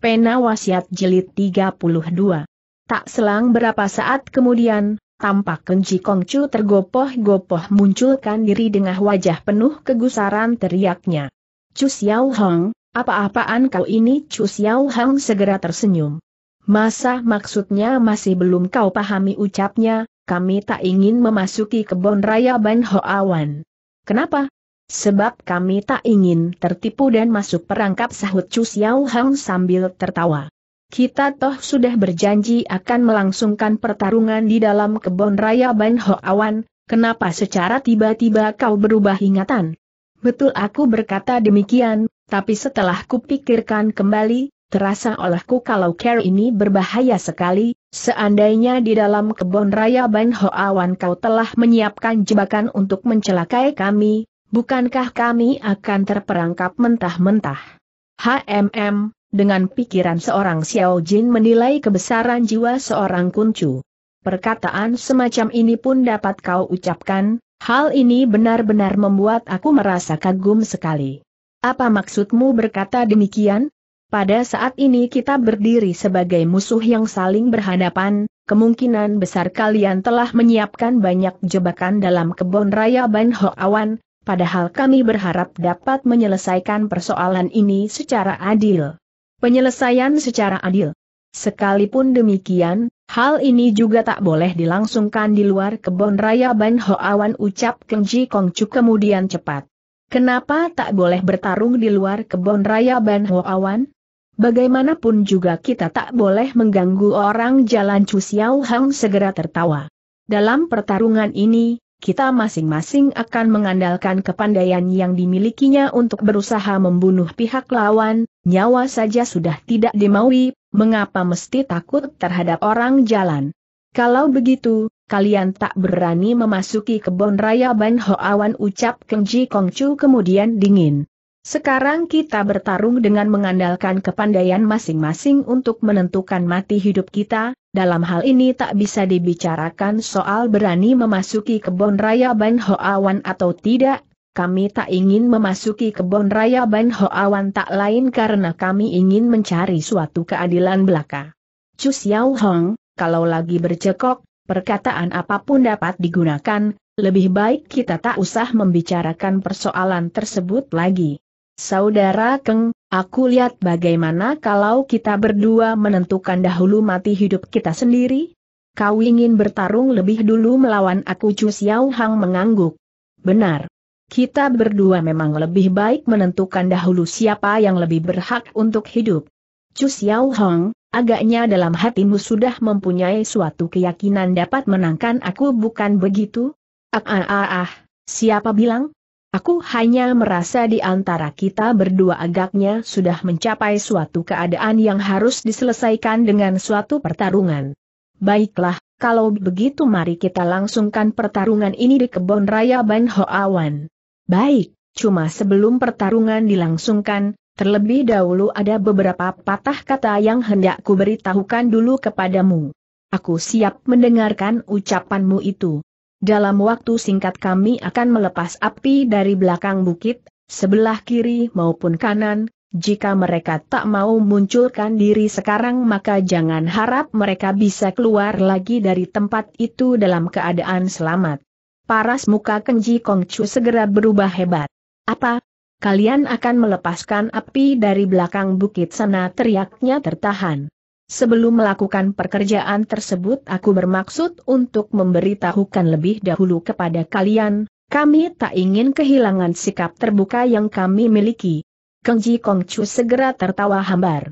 Pena Wasiat Jilid 32. Tak selang berapa saat kemudian, tampak Kenji Kongcu tergopoh-gopoh munculkan diri dengan wajah penuh kegusaran teriaknya. Chu Xiao Hong, apa-apaan kau ini? Chu Xiao Hong segera tersenyum. Masa maksudnya masih belum kau pahami ucapnya, kami tak ingin memasuki kebun raya Ban Hoa Wan. Kenapa? Sebab kami tak ingin tertipu dan masuk perangkap sahut Chu Xiao Hang sambil tertawa. Kita toh sudah berjanji akan melangsungkan pertarungan di dalam kebun raya Ban Ho Awan, kenapa secara tiba-tiba kau berubah ingatan? Betul aku berkata demikian, tapi setelah kupikirkan kembali, terasa olehku kalau care ini berbahaya sekali, seandainya di dalam kebun raya Ban Ho Awan kau telah menyiapkan jebakan untuk mencelakai kami, Bukankah kami akan terperangkap mentah-mentah? HMM, dengan pikiran seorang Xiao Jin menilai kebesaran jiwa seorang kuncu. Perkataan semacam ini pun dapat kau ucapkan, hal ini benar-benar membuat aku merasa kagum sekali. Apa maksudmu berkata demikian? Pada saat ini kita berdiri sebagai musuh yang saling berhadapan, kemungkinan besar kalian telah menyiapkan banyak jebakan dalam kebun raya Ban Ho Awan, padahal kami berharap dapat menyelesaikan persoalan ini secara adil. Penyelesaian secara adil. Sekalipun demikian, hal ini juga tak boleh dilangsungkan di luar kebun raya Ban Hoawan ucap Keng Ji Kong kemudian cepat. Kenapa tak boleh bertarung di luar kebun raya Ban Hoawan? Bagaimanapun juga kita tak boleh mengganggu orang jalan Chu Xiao Hang segera tertawa. Dalam pertarungan ini, kita masing-masing akan mengandalkan kepandaian yang dimilikinya untuk berusaha membunuh pihak lawan, nyawa saja sudah tidak dimaui, mengapa mesti takut terhadap orang jalan? Kalau begitu, kalian tak berani memasuki kebun raya Ban Ho ucap Kengji Kongcu kemudian dingin. Sekarang kita bertarung dengan mengandalkan kepandaian masing-masing untuk menentukan mati hidup kita, dalam hal ini tak bisa dibicarakan soal berani memasuki kebun raya Ban Hoawan atau tidak, kami tak ingin memasuki kebun raya Ban Hoawan tak lain karena kami ingin mencari suatu keadilan belaka. Chu Xiao Hong, kalau lagi bercekok, perkataan apapun dapat digunakan, lebih baik kita tak usah membicarakan persoalan tersebut lagi. Saudara Keng, aku lihat bagaimana kalau kita berdua menentukan dahulu mati hidup kita sendiri? Kau ingin bertarung lebih dulu melawan aku Chu Xiao Hang mengangguk. Benar. Kita berdua memang lebih baik menentukan dahulu siapa yang lebih berhak untuk hidup. Chu Xiao Hang, agaknya dalam hatimu sudah mempunyai suatu keyakinan dapat menangkan aku bukan begitu? Ah ah ah ah, siapa bilang? Aku hanya merasa di antara kita berdua agaknya sudah mencapai suatu keadaan yang harus diselesaikan dengan suatu pertarungan. Baiklah, kalau begitu mari kita langsungkan pertarungan ini di kebun raya Ban Hoawan. Baik, cuma sebelum pertarungan dilangsungkan, terlebih dahulu ada beberapa patah kata yang hendak ku beritahukan dulu kepadamu. Aku siap mendengarkan ucapanmu itu. Dalam waktu singkat kami akan melepas api dari belakang bukit, sebelah kiri maupun kanan, jika mereka tak mau munculkan diri sekarang maka jangan harap mereka bisa keluar lagi dari tempat itu dalam keadaan selamat. Paras muka Kenji Kongcu segera berubah hebat. Apa? Kalian akan melepaskan api dari belakang bukit sana teriaknya tertahan. Sebelum melakukan pekerjaan tersebut aku bermaksud untuk memberitahukan lebih dahulu kepada kalian, kami tak ingin kehilangan sikap terbuka yang kami miliki. Keng Ji Kong Chu segera tertawa hambar.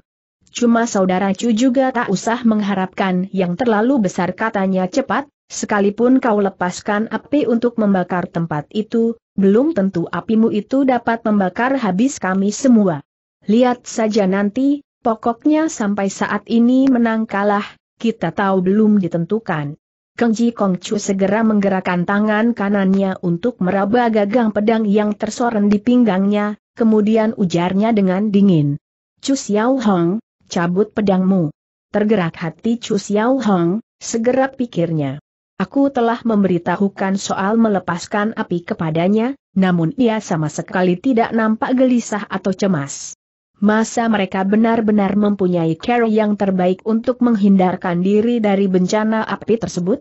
Cuma saudara Chu juga tak usah mengharapkan yang terlalu besar katanya cepat, sekalipun kau lepaskan api untuk membakar tempat itu, belum tentu apimu itu dapat membakar habis kami semua. Lihat saja nanti, Pokoknya sampai saat ini menang kalah, kita tahu belum ditentukan. Keng Ji Kong Chu segera menggerakkan tangan kanannya untuk meraba gagang pedang yang tersorot di pinggangnya, kemudian ujarnya dengan dingin. Chu Xiao Hong, cabut pedangmu. Tergerak hati Chu Xiao Hong, segera pikirnya. Aku telah memberitahukan soal melepaskan api kepadanya, namun ia sama sekali tidak nampak gelisah atau cemas. Masa mereka benar-benar mempunyai cara yang terbaik untuk menghindarkan diri dari bencana api tersebut?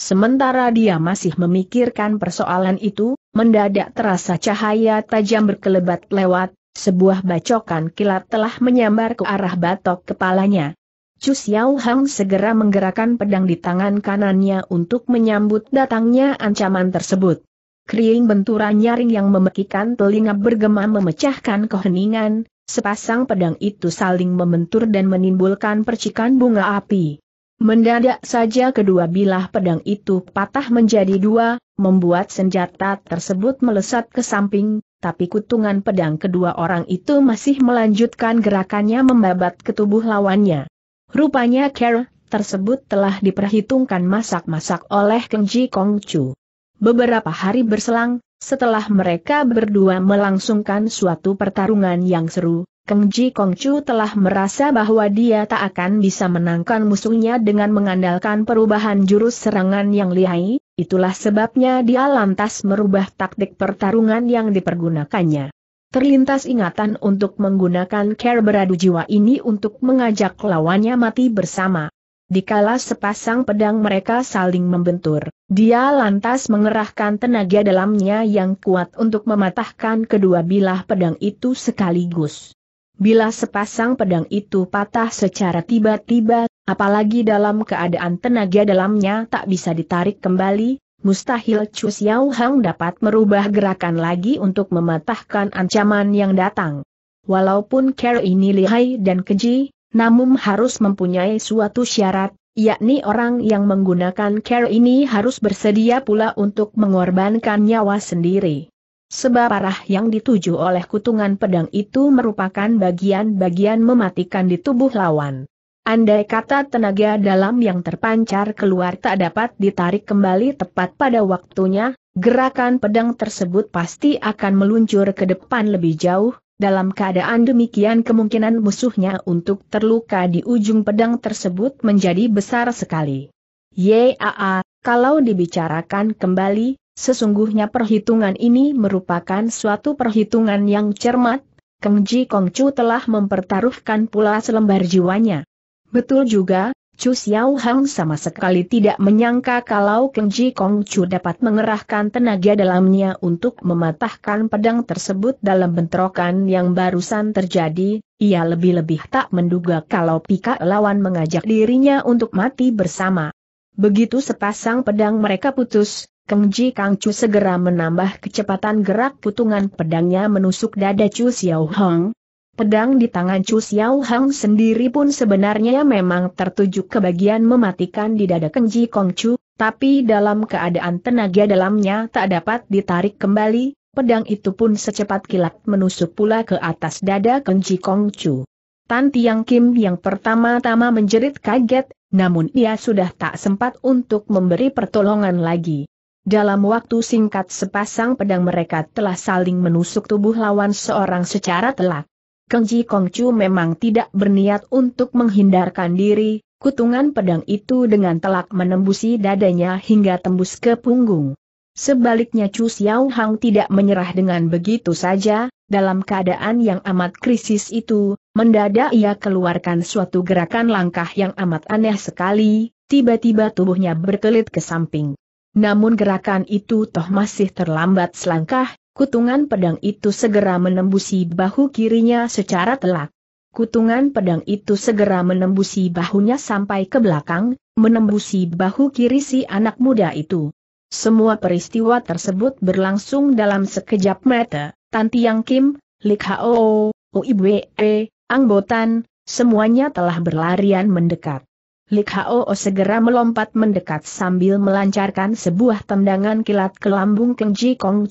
Sementara dia masih memikirkan persoalan itu, mendadak terasa cahaya tajam berkelebat lewat, sebuah bacokan kilat telah menyambar ke arah batok kepalanya. Chu Xiao Hang segera menggerakkan pedang di tangan kanannya untuk menyambut datangnya ancaman tersebut. Kriing benturan nyaring yang memekikan telinga bergema memecahkan keheningan, Sepasang pedang itu saling membentur dan menimbulkan percikan bunga api. Mendadak saja kedua bilah pedang itu patah menjadi dua, membuat senjata tersebut melesat ke samping, tapi kutungan pedang kedua orang itu masih melanjutkan gerakannya membabat ke tubuh lawannya. Rupanya Kerr tersebut telah diperhitungkan masak-masak oleh Kenji Kongcu. Beberapa hari berselang, setelah mereka berdua melangsungkan suatu pertarungan yang seru, Keng Ji Kong Chu telah merasa bahwa dia tak akan bisa menangkan musuhnya dengan mengandalkan perubahan jurus serangan yang lihai, itulah sebabnya dia lantas merubah taktik pertarungan yang dipergunakannya. Terlintas ingatan untuk menggunakan care beradu jiwa ini untuk mengajak lawannya mati bersama. Dikala sepasang pedang mereka saling membentur, dia lantas mengerahkan tenaga dalamnya yang kuat untuk mematahkan kedua bilah pedang itu sekaligus. Bila sepasang pedang itu patah secara tiba-tiba, apalagi dalam keadaan tenaga dalamnya tak bisa ditarik kembali, mustahil Chu Xiao Hang dapat merubah gerakan lagi untuk mematahkan ancaman yang datang. Walaupun Care ini lihai dan keji, namun harus mempunyai suatu syarat, yakni orang yang menggunakan care ini harus bersedia pula untuk mengorbankan nyawa sendiri. Sebab arah yang dituju oleh kutungan pedang itu merupakan bagian-bagian mematikan di tubuh lawan. Andai kata tenaga dalam yang terpancar keluar tak dapat ditarik kembali tepat pada waktunya, gerakan pedang tersebut pasti akan meluncur ke depan lebih jauh, dalam keadaan demikian kemungkinan musuhnya untuk terluka di ujung pedang tersebut menjadi besar sekali. Yaa, kalau dibicarakan kembali, sesungguhnya perhitungan ini merupakan suatu perhitungan yang cermat, Kengji Kongcu telah mempertaruhkan pula selembar jiwanya. Betul juga, Chu Xiao Hang sama sekali tidak menyangka kalau Keng Ji Kong Chu dapat mengerahkan tenaga dalamnya untuk mematahkan pedang tersebut dalam bentrokan yang barusan terjadi, ia lebih-lebih tak menduga kalau pika lawan mengajak dirinya untuk mati bersama. Begitu sepasang pedang mereka putus, Keng Ji Kang Chu segera menambah kecepatan gerak putungan pedangnya menusuk dada Chu Xiao Hong, Pedang di tangan Chu Xiao Hang sendiri pun sebenarnya memang tertuju ke bagian mematikan di dada Kenji Chu, tapi dalam keadaan tenaga dalamnya tak dapat ditarik kembali, pedang itu pun secepat kilat menusuk pula ke atas dada Kenji Chu. Tan Tiang Kim yang pertama-tama menjerit kaget, namun ia sudah tak sempat untuk memberi pertolongan lagi. Dalam waktu singkat sepasang pedang mereka telah saling menusuk tubuh lawan seorang secara telak. Kang Ji Kongcu memang tidak berniat untuk menghindarkan diri, kutungan pedang itu dengan telak menembusi dadanya hingga tembus ke punggung. Sebaliknya Chu Xiao Hang tidak menyerah dengan begitu saja, dalam keadaan yang amat krisis itu, mendadak ia keluarkan suatu gerakan langkah yang amat aneh sekali, tiba-tiba tubuhnya berkelit ke samping. Namun gerakan itu toh masih terlambat selangkah, Kutungan pedang itu segera menembusi bahu kirinya secara telak. Kutungan pedang itu segera menembusi bahunya sampai ke belakang, menembusi bahu kiri si anak muda itu. Semua peristiwa tersebut berlangsung dalam sekejap mata, Tanti Yang Kim, Lik Hao, Uibwe, Angbotan, semuanya telah berlarian mendekat. Lik Hao segera melompat mendekat sambil melancarkan sebuah tendangan kilat ke lambung Kengji Ji Kong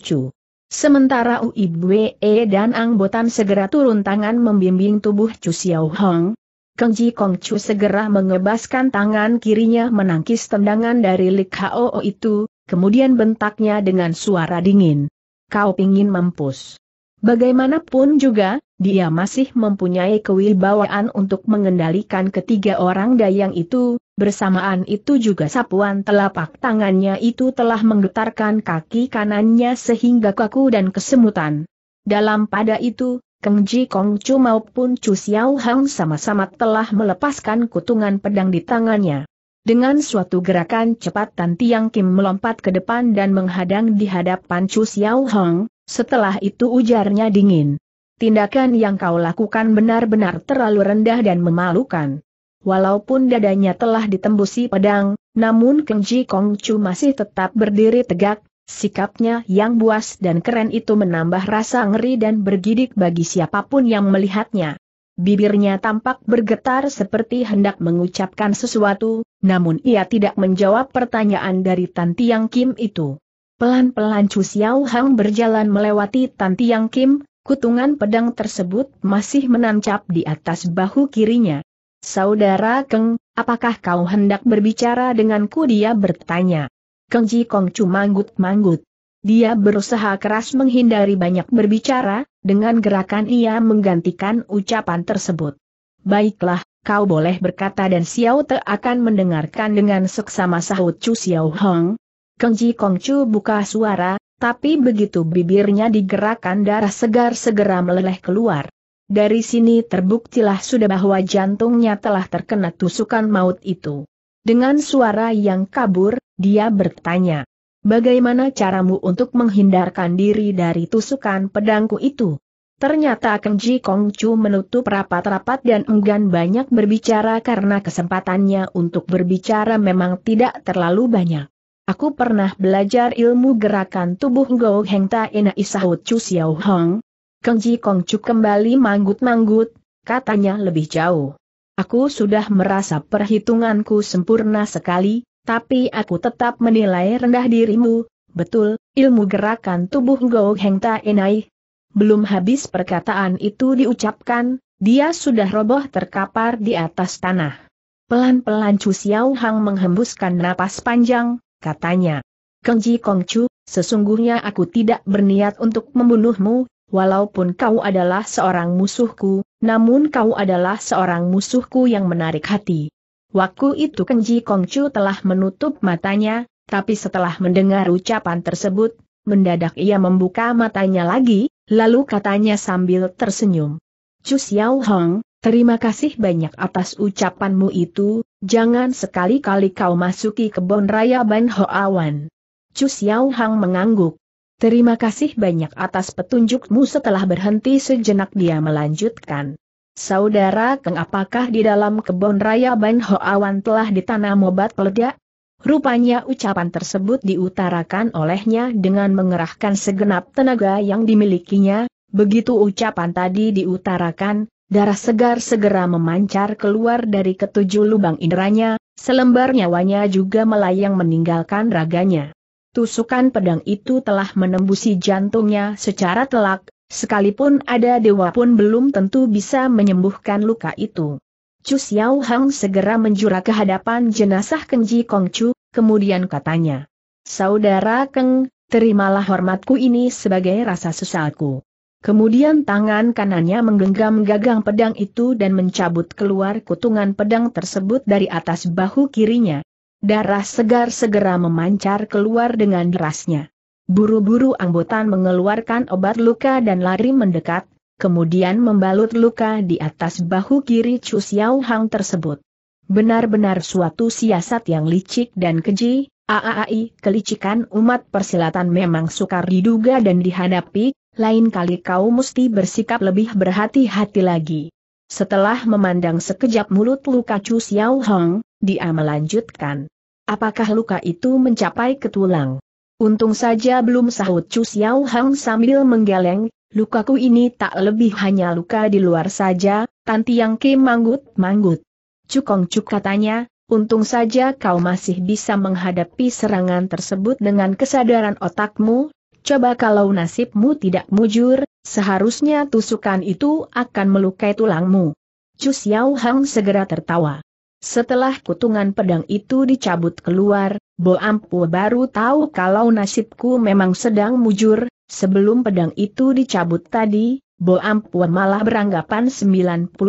Sementara Uibwe e dan Angbotan segera turun tangan membimbing tubuh Chu Xiao Hong. Keng Ji Kong Chu segera mengebaskan tangan kirinya menangkis tendangan dari Lik Hao itu, kemudian bentaknya dengan suara dingin. Kau pingin mampus. Bagaimanapun juga, dia masih mempunyai kewibawaan untuk mengendalikan ketiga orang dayang itu, Bersamaan itu juga sapuan telapak tangannya itu telah menggetarkan kaki kanannya sehingga kaku dan kesemutan. Dalam pada itu, Keng Ji Kong Chu maupun Chu Xiao Hang sama-sama telah melepaskan kutungan pedang di tangannya. Dengan suatu gerakan cepat Tan Tiang Kim melompat ke depan dan menghadang di hadapan Chu Xiao Hang, setelah itu ujarnya dingin. Tindakan yang kau lakukan benar-benar terlalu rendah dan memalukan. Walaupun dadanya telah ditembusi pedang, namun Keng Ji Kong Chu masih tetap berdiri tegak, sikapnya yang buas dan keren itu menambah rasa ngeri dan bergidik bagi siapapun yang melihatnya. Bibirnya tampak bergetar seperti hendak mengucapkan sesuatu, namun ia tidak menjawab pertanyaan dari Tan Tiang Kim itu. Pelan-pelan Chu Xiao Hang berjalan melewati Tan Tiang Kim, kutungan pedang tersebut masih menancap di atas bahu kirinya. Saudara Keng, apakah kau hendak berbicara denganku dia bertanya. Keng Ji Kong cuma manggut-manggut. Dia berusaha keras menghindari banyak berbicara, dengan gerakan ia menggantikan ucapan tersebut. Baiklah, kau boleh berkata dan Xiao Te akan mendengarkan dengan seksama sahut Chu Xiao Hong. Keng Ji Kong Chu buka suara, tapi begitu bibirnya digerakkan darah segar segera meleleh keluar. Dari sini terbuktilah sudah bahwa jantungnya telah terkena tusukan maut itu. Dengan suara yang kabur, dia bertanya, Bagaimana caramu untuk menghindarkan diri dari tusukan pedangku itu? Ternyata Kenji Kongcu menutup rapat-rapat dan enggan banyak berbicara karena kesempatannya untuk berbicara memang tidak terlalu banyak. Aku pernah belajar ilmu gerakan tubuh Gou Heng Ta Ina Isahut Chu Xiao Hong, Kengji Kongcu kembali manggut-manggut, katanya lebih jauh. Aku sudah merasa perhitunganku sempurna sekali, tapi aku tetap menilai rendah dirimu, betul, ilmu gerakan tubuh Go Heng Enai. Belum habis perkataan itu diucapkan, dia sudah roboh terkapar di atas tanah. Pelan-pelan Chu Xiao Hang menghembuskan napas panjang, katanya. Kengji Kongcu, sesungguhnya aku tidak berniat untuk membunuhmu, walaupun kau adalah seorang musuhku, namun kau adalah seorang musuhku yang menarik hati. Waktu itu Kenji Kongcu telah menutup matanya, tapi setelah mendengar ucapan tersebut, mendadak ia membuka matanya lagi, lalu katanya sambil tersenyum. Chu Xiao Hong, terima kasih banyak atas ucapanmu itu, jangan sekali-kali kau masuki kebun raya Ban Hoawan. Chu Xiao Hong mengangguk. Terima kasih banyak atas petunjukmu setelah berhenti sejenak dia melanjutkan. Saudara Keng apakah di dalam kebun raya Ban Ho Awan telah ditanam obat peledak? Rupanya ucapan tersebut diutarakan olehnya dengan mengerahkan segenap tenaga yang dimilikinya, begitu ucapan tadi diutarakan, darah segar segera memancar keluar dari ketujuh lubang inderanya, selembar nyawanya juga melayang meninggalkan raganya. Tusukan pedang itu telah menembusi jantungnya secara telak, sekalipun ada dewa pun belum tentu bisa menyembuhkan luka itu. Chu Xiao Hang segera menjura ke hadapan jenazah Kenji Kongcu, kemudian katanya, Saudara Keng, terimalah hormatku ini sebagai rasa sesalku. Kemudian tangan kanannya menggenggam gagang pedang itu dan mencabut keluar kutungan pedang tersebut dari atas bahu kirinya. Darah segar segera memancar keluar dengan derasnya. Buru-buru angbotan mengeluarkan obat luka dan lari mendekat, kemudian membalut luka di atas bahu kiri Chu Xiao Hang tersebut. Benar-benar suatu siasat yang licik dan keji, AAI kelicikan umat persilatan memang sukar diduga dan dihadapi, lain kali kau mesti bersikap lebih berhati-hati lagi. Setelah memandang sekejap mulut luka Chu Xiao Hong, dia melanjutkan. Apakah luka itu mencapai ke tulang? Untung saja belum sahut Chu Xiao Hang sambil menggeleng, lukaku ini tak lebih hanya luka di luar saja, Tanti Yang Ke manggut-manggut. Cukong cuk katanya, untung saja kau masih bisa menghadapi serangan tersebut dengan kesadaran otakmu, coba kalau nasibmu tidak mujur, seharusnya tusukan itu akan melukai tulangmu. Chu Xiao Hang segera tertawa. Setelah kutungan pedang itu dicabut keluar, Bo Ampu baru tahu kalau nasibku memang sedang mujur, sebelum pedang itu dicabut tadi, Bo Ampu malah beranggapan 90%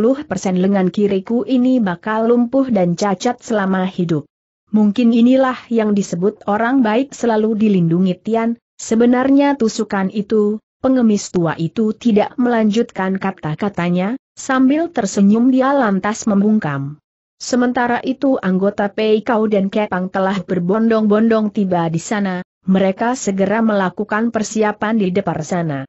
lengan kiriku ini bakal lumpuh dan cacat selama hidup. Mungkin inilah yang disebut orang baik selalu dilindungi Tian, sebenarnya tusukan itu, pengemis tua itu tidak melanjutkan kata-katanya, sambil tersenyum dia lantas membungkam. Sementara itu anggota Pei Kau dan Kepang telah berbondong-bondong tiba di sana, mereka segera melakukan persiapan di depan sana.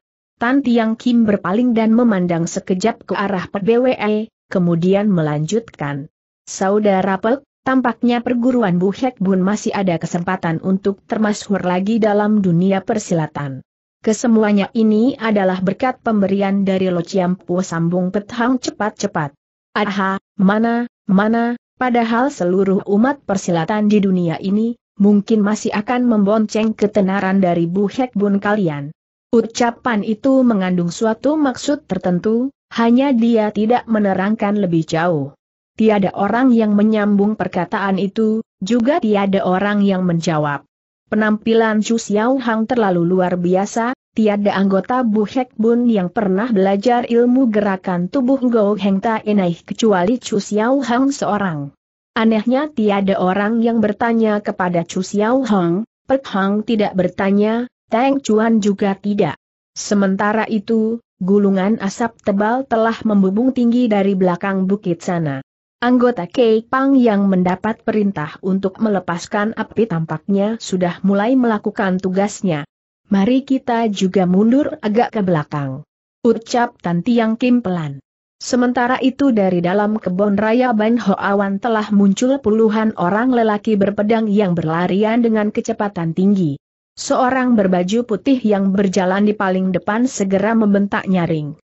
Tan Tiang Kim berpaling dan memandang sekejap ke arah PBWE, kemudian melanjutkan. Saudara Pek, tampaknya perguruan Bu Hek Bun masih ada kesempatan untuk termasuk lagi dalam dunia persilatan. Kesemuanya ini adalah berkat pemberian dari Lo Pu. sambung petang cepat-cepat. Aha, mana, Mana, padahal seluruh umat persilatan di dunia ini, mungkin masih akan membonceng ketenaran dari Bu Hek Bun kalian. Ucapan itu mengandung suatu maksud tertentu, hanya dia tidak menerangkan lebih jauh. Tiada orang yang menyambung perkataan itu, juga tiada orang yang menjawab. Penampilan Chu Xiao Hang terlalu luar biasa, tiada anggota Bu Bun yang pernah belajar ilmu gerakan tubuh Go Heng Tai kecuali Chu Xiao Hang seorang. Anehnya tiada orang yang bertanya kepada Chu Xiao Hang, Pek Hong tidak bertanya, Tang Chuan juga tidak. Sementara itu, gulungan asap tebal telah membubung tinggi dari belakang bukit sana. Anggota Kei Pang yang mendapat perintah untuk melepaskan api tampaknya sudah mulai melakukan tugasnya mari kita juga mundur agak ke belakang. Ucap Tan Tiang Kim pelan. Sementara itu dari dalam kebun raya Ban Ho Awan telah muncul puluhan orang lelaki berpedang yang berlarian dengan kecepatan tinggi. Seorang berbaju putih yang berjalan di paling depan segera membentak nyaring.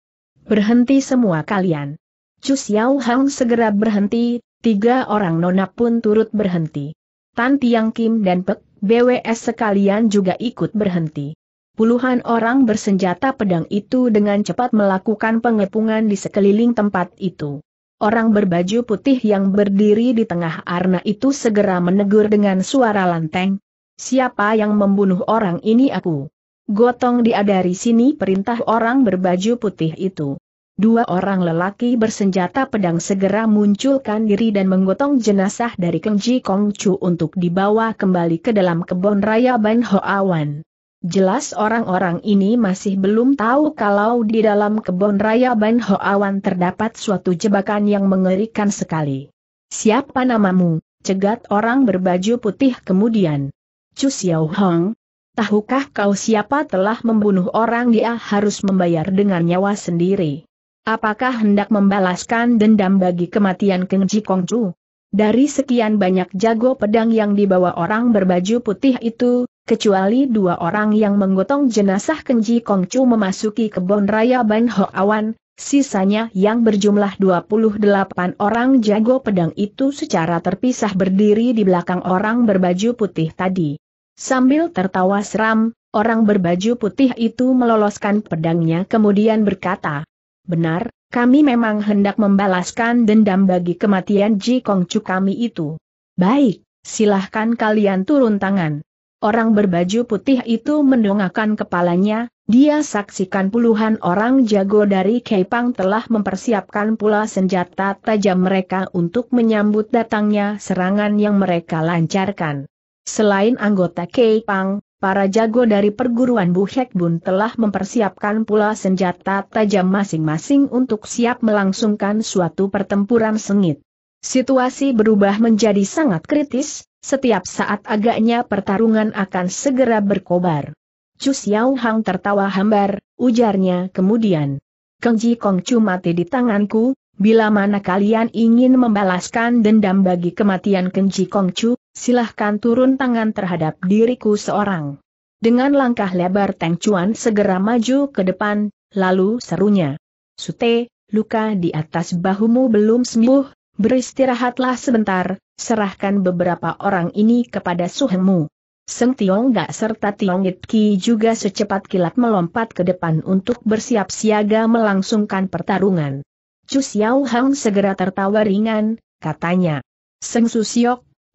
Berhenti semua kalian. Chu Xiao Hang segera berhenti, tiga orang nona pun turut berhenti. Tan Tiang Kim dan Pek BWS sekalian juga ikut berhenti. Puluhan orang bersenjata pedang itu dengan cepat melakukan pengepungan di sekeliling tempat itu. Orang berbaju putih yang berdiri di tengah arna itu segera menegur dengan suara lanteng. Siapa yang membunuh orang ini aku? Gotong dia dari sini perintah orang berbaju putih itu dua orang lelaki bersenjata pedang segera munculkan diri dan menggotong jenazah dari Keng Ji Kong Chu untuk dibawa kembali ke dalam kebun raya Ban Hoawan. Jelas orang-orang ini masih belum tahu kalau di dalam kebun raya Ban Hoawan terdapat suatu jebakan yang mengerikan sekali. Siapa namamu? Cegat orang berbaju putih kemudian. Chu Xiao Hong. Tahukah kau siapa telah membunuh orang dia harus membayar dengan nyawa sendiri? Apakah hendak membalaskan dendam bagi kematian Kenji Ji Kongcu? Dari sekian banyak jago pedang yang dibawa orang berbaju putih itu, kecuali dua orang yang menggotong jenazah Kenji Ji Kongcu memasuki kebun raya Ban Ho Awan, sisanya yang berjumlah 28 orang jago pedang itu secara terpisah berdiri di belakang orang berbaju putih tadi. Sambil tertawa seram, orang berbaju putih itu meloloskan pedangnya kemudian berkata, Benar, kami memang hendak membalaskan dendam bagi kematian Ji Kongcu kami itu. Baik, silahkan kalian turun tangan. Orang berbaju putih itu mendongakkan kepalanya, dia saksikan puluhan orang jago dari Keipang telah mempersiapkan pula senjata tajam mereka untuk menyambut datangnya serangan yang mereka lancarkan. Selain anggota Keipang, para jago dari perguruan Bu Bun telah mempersiapkan pula senjata tajam masing-masing untuk siap melangsungkan suatu pertempuran sengit. Situasi berubah menjadi sangat kritis, setiap saat agaknya pertarungan akan segera berkobar. Chu Xiao Hang tertawa hambar, ujarnya kemudian. Keng Ji Kong Chu mati di tanganku, Bila mana kalian ingin membalaskan dendam bagi kematian Kenji Kongcu, silahkan turun tangan terhadap diriku seorang. Dengan langkah lebar Teng Chuan segera maju ke depan, lalu serunya. Sute, luka di atas bahumu belum sembuh, beristirahatlah sebentar, serahkan beberapa orang ini kepada suhengmu. Seng Tiong Gak serta Tiong It Ki juga secepat kilat melompat ke depan untuk bersiap siaga melangsungkan pertarungan. Chu Xiao Hang segera tertawa ringan, katanya. Seng Su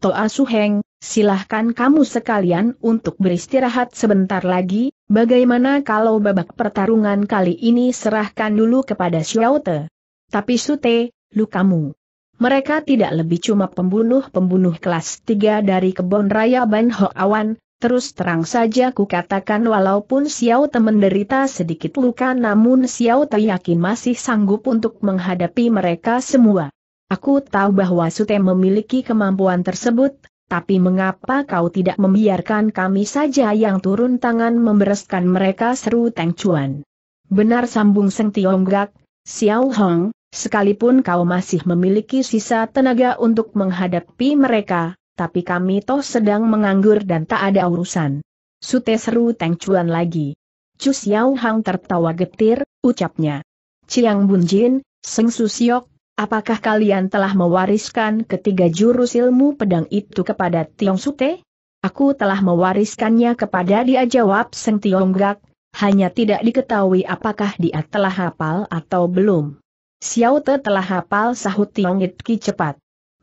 Toa Su Heng, silahkan kamu sekalian untuk beristirahat sebentar lagi, bagaimana kalau babak pertarungan kali ini serahkan dulu kepada Xiao Te. Tapi Su Te, lu kamu. Mereka tidak lebih cuma pembunuh-pembunuh kelas 3 dari kebon raya Ban Ho Awan, Terus terang saja ku katakan walaupun Xiao Te menderita sedikit luka namun Xiao Te yakin masih sanggup untuk menghadapi mereka semua. Aku tahu bahwa Sute memiliki kemampuan tersebut, tapi mengapa kau tidak membiarkan kami saja yang turun tangan membereskan mereka seru Teng Chuan. Benar sambung Seng Tionggak, Xiao Hong, sekalipun kau masih memiliki sisa tenaga untuk menghadapi mereka, tapi kami toh sedang menganggur dan tak ada urusan. Sute seru Teng Chuan lagi. Chu Xiao Hang tertawa getir, ucapnya. Ciang jin, Seng Su Siok, apakah kalian telah mewariskan ketiga jurus ilmu pedang itu kepada Tiong Sute? Aku telah mewariskannya kepada dia jawab Seng Gak, hanya tidak diketahui apakah dia telah hafal atau belum. Xiao Te telah hafal sahut Tiong Itki cepat.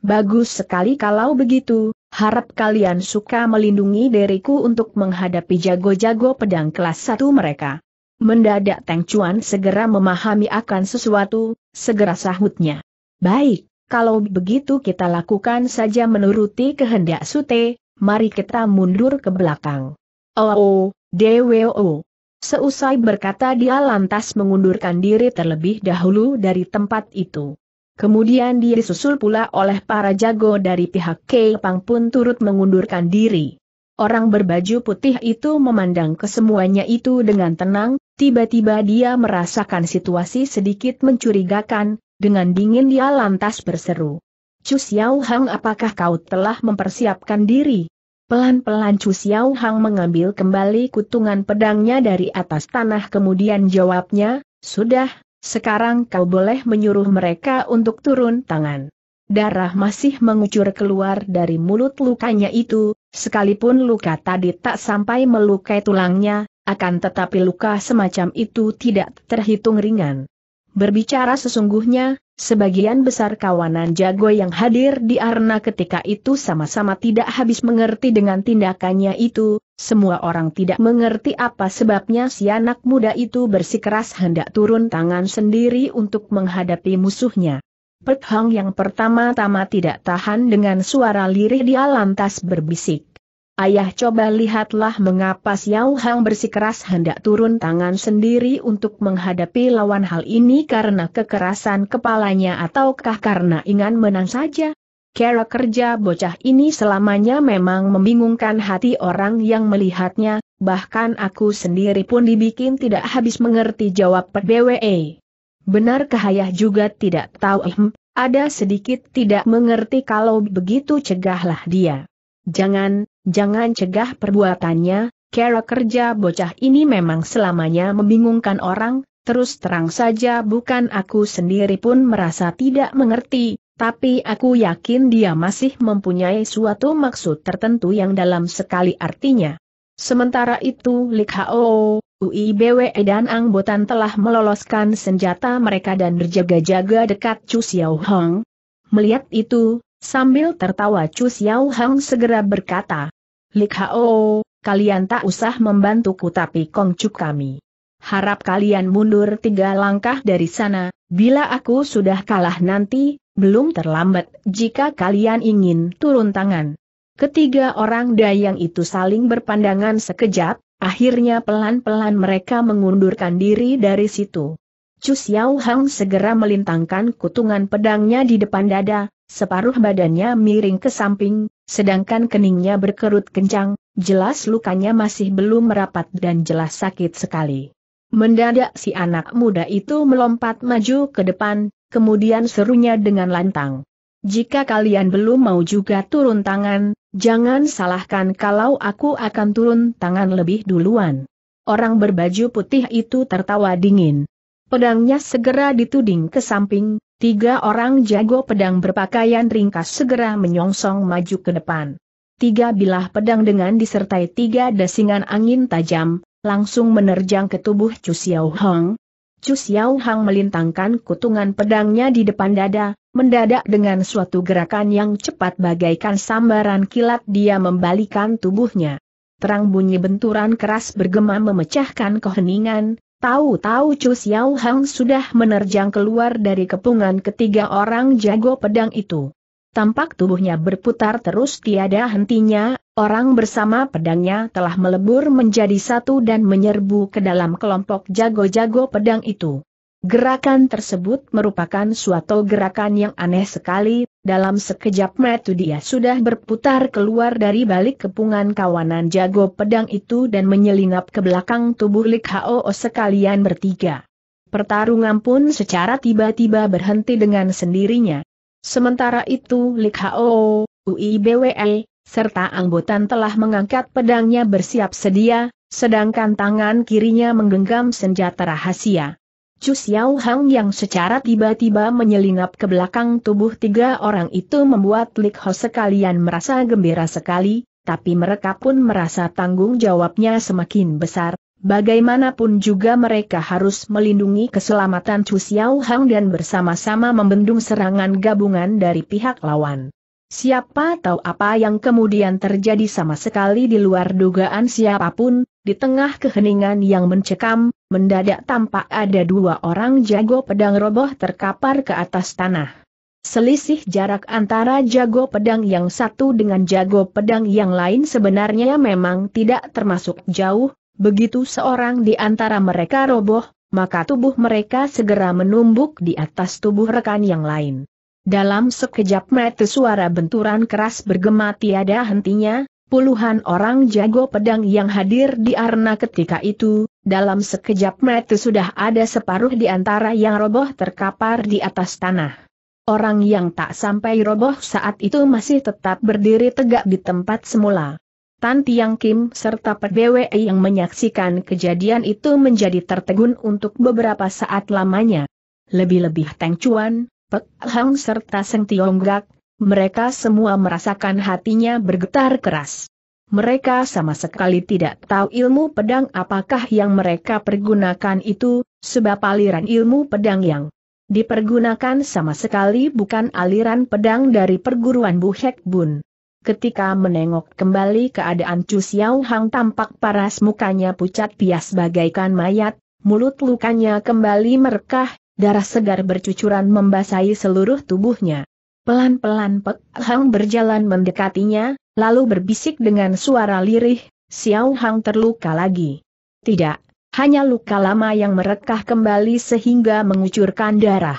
Bagus sekali kalau begitu, harap kalian suka melindungi diriku untuk menghadapi jago-jago pedang kelas satu mereka. Mendadak Teng Chuan segera memahami akan sesuatu, segera sahutnya. Baik, kalau begitu kita lakukan saja menuruti kehendak Sute, mari kita mundur ke belakang. Oh, oh DWO. Seusai berkata dia lantas mengundurkan diri terlebih dahulu dari tempat itu. Kemudian dia disusul pula oleh para jago dari pihak Pang pun turut mengundurkan diri. Orang berbaju putih itu memandang kesemuanya itu dengan tenang, tiba-tiba dia merasakan situasi sedikit mencurigakan, dengan dingin dia lantas berseru. Chu Xiao Hang apakah kau telah mempersiapkan diri? Pelan-pelan Chu Xiao Hang mengambil kembali kutungan pedangnya dari atas tanah kemudian jawabnya, sudah, sekarang kau boleh menyuruh mereka untuk turun tangan. Darah masih mengucur keluar dari mulut lukanya itu, sekalipun luka tadi tak sampai melukai tulangnya, akan tetapi luka semacam itu tidak terhitung ringan. Berbicara sesungguhnya, sebagian besar kawanan jago yang hadir di Arna ketika itu sama-sama tidak habis mengerti dengan tindakannya itu, semua orang tidak mengerti apa sebabnya si anak muda itu bersikeras hendak turun tangan sendiri untuk menghadapi musuhnya. Pek Hong yang pertama-tama tidak tahan dengan suara lirih dia lantas berbisik. Ayah coba lihatlah mengapa Xiao Hang bersikeras hendak turun tangan sendiri untuk menghadapi lawan hal ini karena kekerasan kepalanya ataukah karena ingin menang saja? Kera kerja bocah ini selamanya memang membingungkan hati orang yang melihatnya, bahkan aku sendiri pun dibikin tidak habis mengerti jawab PBWE. Benarkah ayah juga tidak tahu ehm, ada sedikit tidak mengerti kalau begitu cegahlah dia. Jangan, Jangan cegah perbuatannya, kera kerja bocah ini memang selamanya membingungkan orang, terus terang saja bukan aku sendiri pun merasa tidak mengerti, tapi aku yakin dia masih mempunyai suatu maksud tertentu yang dalam sekali artinya. Sementara itu Lik Hao, UIBWE dan Botan telah meloloskan senjata mereka dan berjaga-jaga dekat Chu Xiao Hong. Melihat itu, Sambil tertawa Chu Xiao Hang segera berkata, Lik Hao, kalian tak usah membantuku tapi kongcup kami. Harap kalian mundur tiga langkah dari sana, bila aku sudah kalah nanti, belum terlambat jika kalian ingin turun tangan. Ketiga orang dayang itu saling berpandangan sekejap, akhirnya pelan-pelan mereka mengundurkan diri dari situ. Chu Xiao Hang segera melintangkan kutungan pedangnya di depan dada, separuh badannya miring ke samping, sedangkan keningnya berkerut kencang, jelas lukanya masih belum merapat dan jelas sakit sekali. Mendadak si anak muda itu melompat maju ke depan, kemudian serunya dengan lantang. Jika kalian belum mau juga turun tangan, jangan salahkan kalau aku akan turun tangan lebih duluan. Orang berbaju putih itu tertawa dingin. Pedangnya segera dituding ke samping, Tiga orang jago pedang berpakaian ringkas segera menyongsong maju ke depan. Tiga bilah pedang dengan disertai tiga dasingan angin tajam, langsung menerjang ke tubuh Chu Xiao Hong. Chu Xiao Hong melintangkan kutungan pedangnya di depan dada, mendadak dengan suatu gerakan yang cepat bagaikan sambaran kilat dia membalikan tubuhnya. Terang bunyi benturan keras bergema memecahkan keheningan, Tahu-tahu Chu Xiao Hang sudah menerjang keluar dari kepungan ketiga orang jago pedang itu. Tampak tubuhnya berputar terus tiada hentinya, orang bersama pedangnya telah melebur menjadi satu dan menyerbu ke dalam kelompok jago-jago pedang itu. Gerakan tersebut merupakan suatu gerakan yang aneh sekali, dalam sekejap metu dia sudah berputar keluar dari balik kepungan kawanan jago pedang itu dan menyelinap ke belakang tubuh Lik Hao sekalian bertiga. Pertarungan pun secara tiba-tiba berhenti dengan sendirinya. Sementara itu Lik Hao, UIBWE, serta anggotan telah mengangkat pedangnya bersiap sedia, sedangkan tangan kirinya menggenggam senjata rahasia. Chu Xiao Hang yang secara tiba-tiba menyelinap ke belakang tubuh tiga orang itu membuat Lik Ho sekalian merasa gembira sekali, tapi mereka pun merasa tanggung jawabnya semakin besar. Bagaimanapun juga mereka harus melindungi keselamatan Chu Xiao Hang dan bersama-sama membendung serangan gabungan dari pihak lawan. Siapa tahu apa yang kemudian terjadi sama sekali di luar dugaan siapapun, di tengah keheningan yang mencekam, mendadak tampak ada dua orang jago pedang roboh terkapar ke atas tanah. Selisih jarak antara jago pedang yang satu dengan jago pedang yang lain sebenarnya memang tidak termasuk jauh, begitu seorang di antara mereka roboh, maka tubuh mereka segera menumbuk di atas tubuh rekan yang lain. Dalam sekejap mata suara benturan keras bergema tiada hentinya, Puluhan orang jago pedang yang hadir di arena ketika itu, dalam sekejap mata sudah ada separuh di antara yang roboh terkapar di atas tanah. Orang yang tak sampai roboh saat itu masih tetap berdiri tegak di tempat semula. Tan Tiang Kim serta PBWE yang menyaksikan kejadian itu menjadi tertegun untuk beberapa saat lamanya. Lebih-lebih Teng Chuan, Pek Hang serta Seng Tiongkok mereka semua merasakan hatinya bergetar keras. Mereka sama sekali tidak tahu ilmu pedang apakah yang mereka pergunakan itu, sebab aliran ilmu pedang yang dipergunakan sama sekali bukan aliran pedang dari perguruan Bu Hek Bun. Ketika menengok kembali keadaan Chu Xiao Hang tampak paras mukanya pucat pias bagaikan mayat, mulut lukanya kembali merekah, darah segar bercucuran membasahi seluruh tubuhnya. Pelan-pelan Pek Hang berjalan mendekatinya, lalu berbisik dengan suara lirih, Xiao Hang terluka lagi. Tidak, hanya luka lama yang merekah kembali sehingga mengucurkan darah.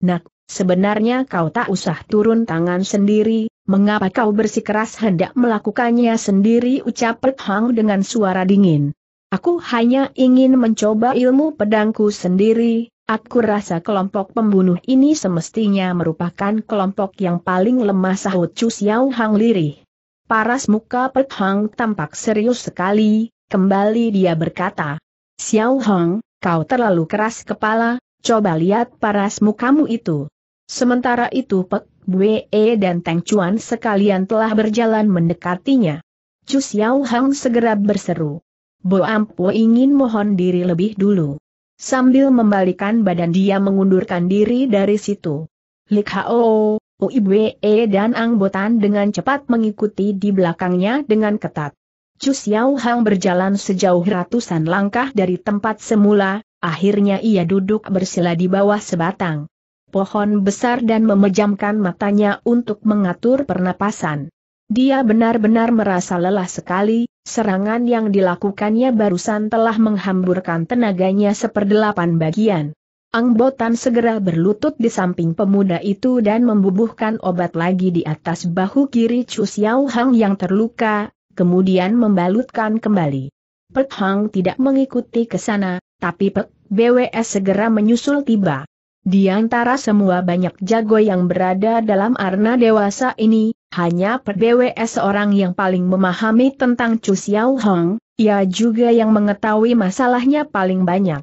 Nak, sebenarnya kau tak usah turun tangan sendiri, mengapa kau bersikeras hendak melakukannya sendiri ucap Pek Hang dengan suara dingin. Aku hanya ingin mencoba ilmu pedangku sendiri, Aku rasa kelompok pembunuh ini semestinya merupakan kelompok yang paling lemah sahut Chu Xiao Hang lirih. Paras muka Pek Hang tampak serius sekali, kembali dia berkata. Xiao Hang, kau terlalu keras kepala, coba lihat paras mukamu itu. Sementara itu Pek Bue dan Teng Chuan sekalian telah berjalan mendekatinya. Chu Xiao Hang segera berseru. Bo Ampo ingin mohon diri lebih dulu. Sambil membalikan badan dia mengundurkan diri dari situ. Lik Hao, Uibwe dan Ang Botan dengan cepat mengikuti di belakangnya dengan ketat. Chu Xiao Hang berjalan sejauh ratusan langkah dari tempat semula, akhirnya ia duduk bersila di bawah sebatang pohon besar dan memejamkan matanya untuk mengatur pernapasan. Dia benar-benar merasa lelah sekali, serangan yang dilakukannya barusan telah menghamburkan tenaganya seperdelapan bagian. Angbotan segera berlutut di samping pemuda itu dan membubuhkan obat lagi di atas bahu kiri Chu Xiao Hang yang terluka, kemudian membalutkan kembali. Pek Hang tidak mengikuti ke sana, tapi Pek BWS segera menyusul tiba. Di antara semua banyak jago yang berada dalam arna dewasa ini, hanya PBWS seorang yang paling memahami tentang Chu Xiao Hong, ia juga yang mengetahui masalahnya paling banyak.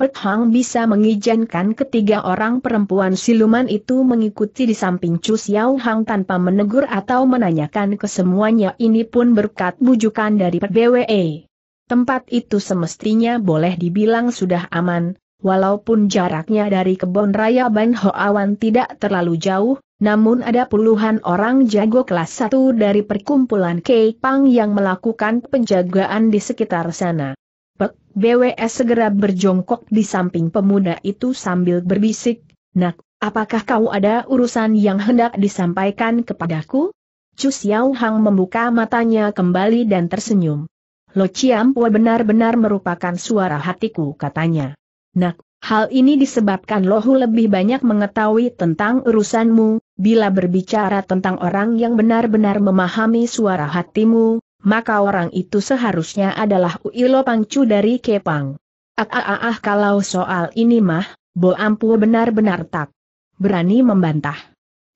Pek Hang bisa mengizinkan ketiga orang perempuan siluman itu mengikuti di samping Chu Xiao Hang tanpa menegur atau menanyakan kesemuanya ini pun berkat bujukan dari PBWE. Tempat itu semestinya boleh dibilang sudah aman, Walaupun jaraknya dari kebon raya Ban Hoawan tidak terlalu jauh, namun ada puluhan orang jago kelas 1 dari perkumpulan Keipang yang melakukan penjagaan di sekitar sana. Pek BWS segera berjongkok di samping pemuda itu sambil berbisik, Nak, apakah kau ada urusan yang hendak disampaikan kepadaku? Chu Xiao Hang membuka matanya kembali dan tersenyum. Lo Chiam benar-benar merupakan suara hatiku katanya. Nak, hal ini disebabkan Lohu lebih banyak mengetahui tentang urusanmu, bila berbicara tentang orang yang benar-benar memahami suara hatimu, maka orang itu seharusnya adalah Uilo Pangcu dari Kepang. Ah, ah, ah, ah kalau soal ini mah, Bo Ampu benar-benar tak berani membantah.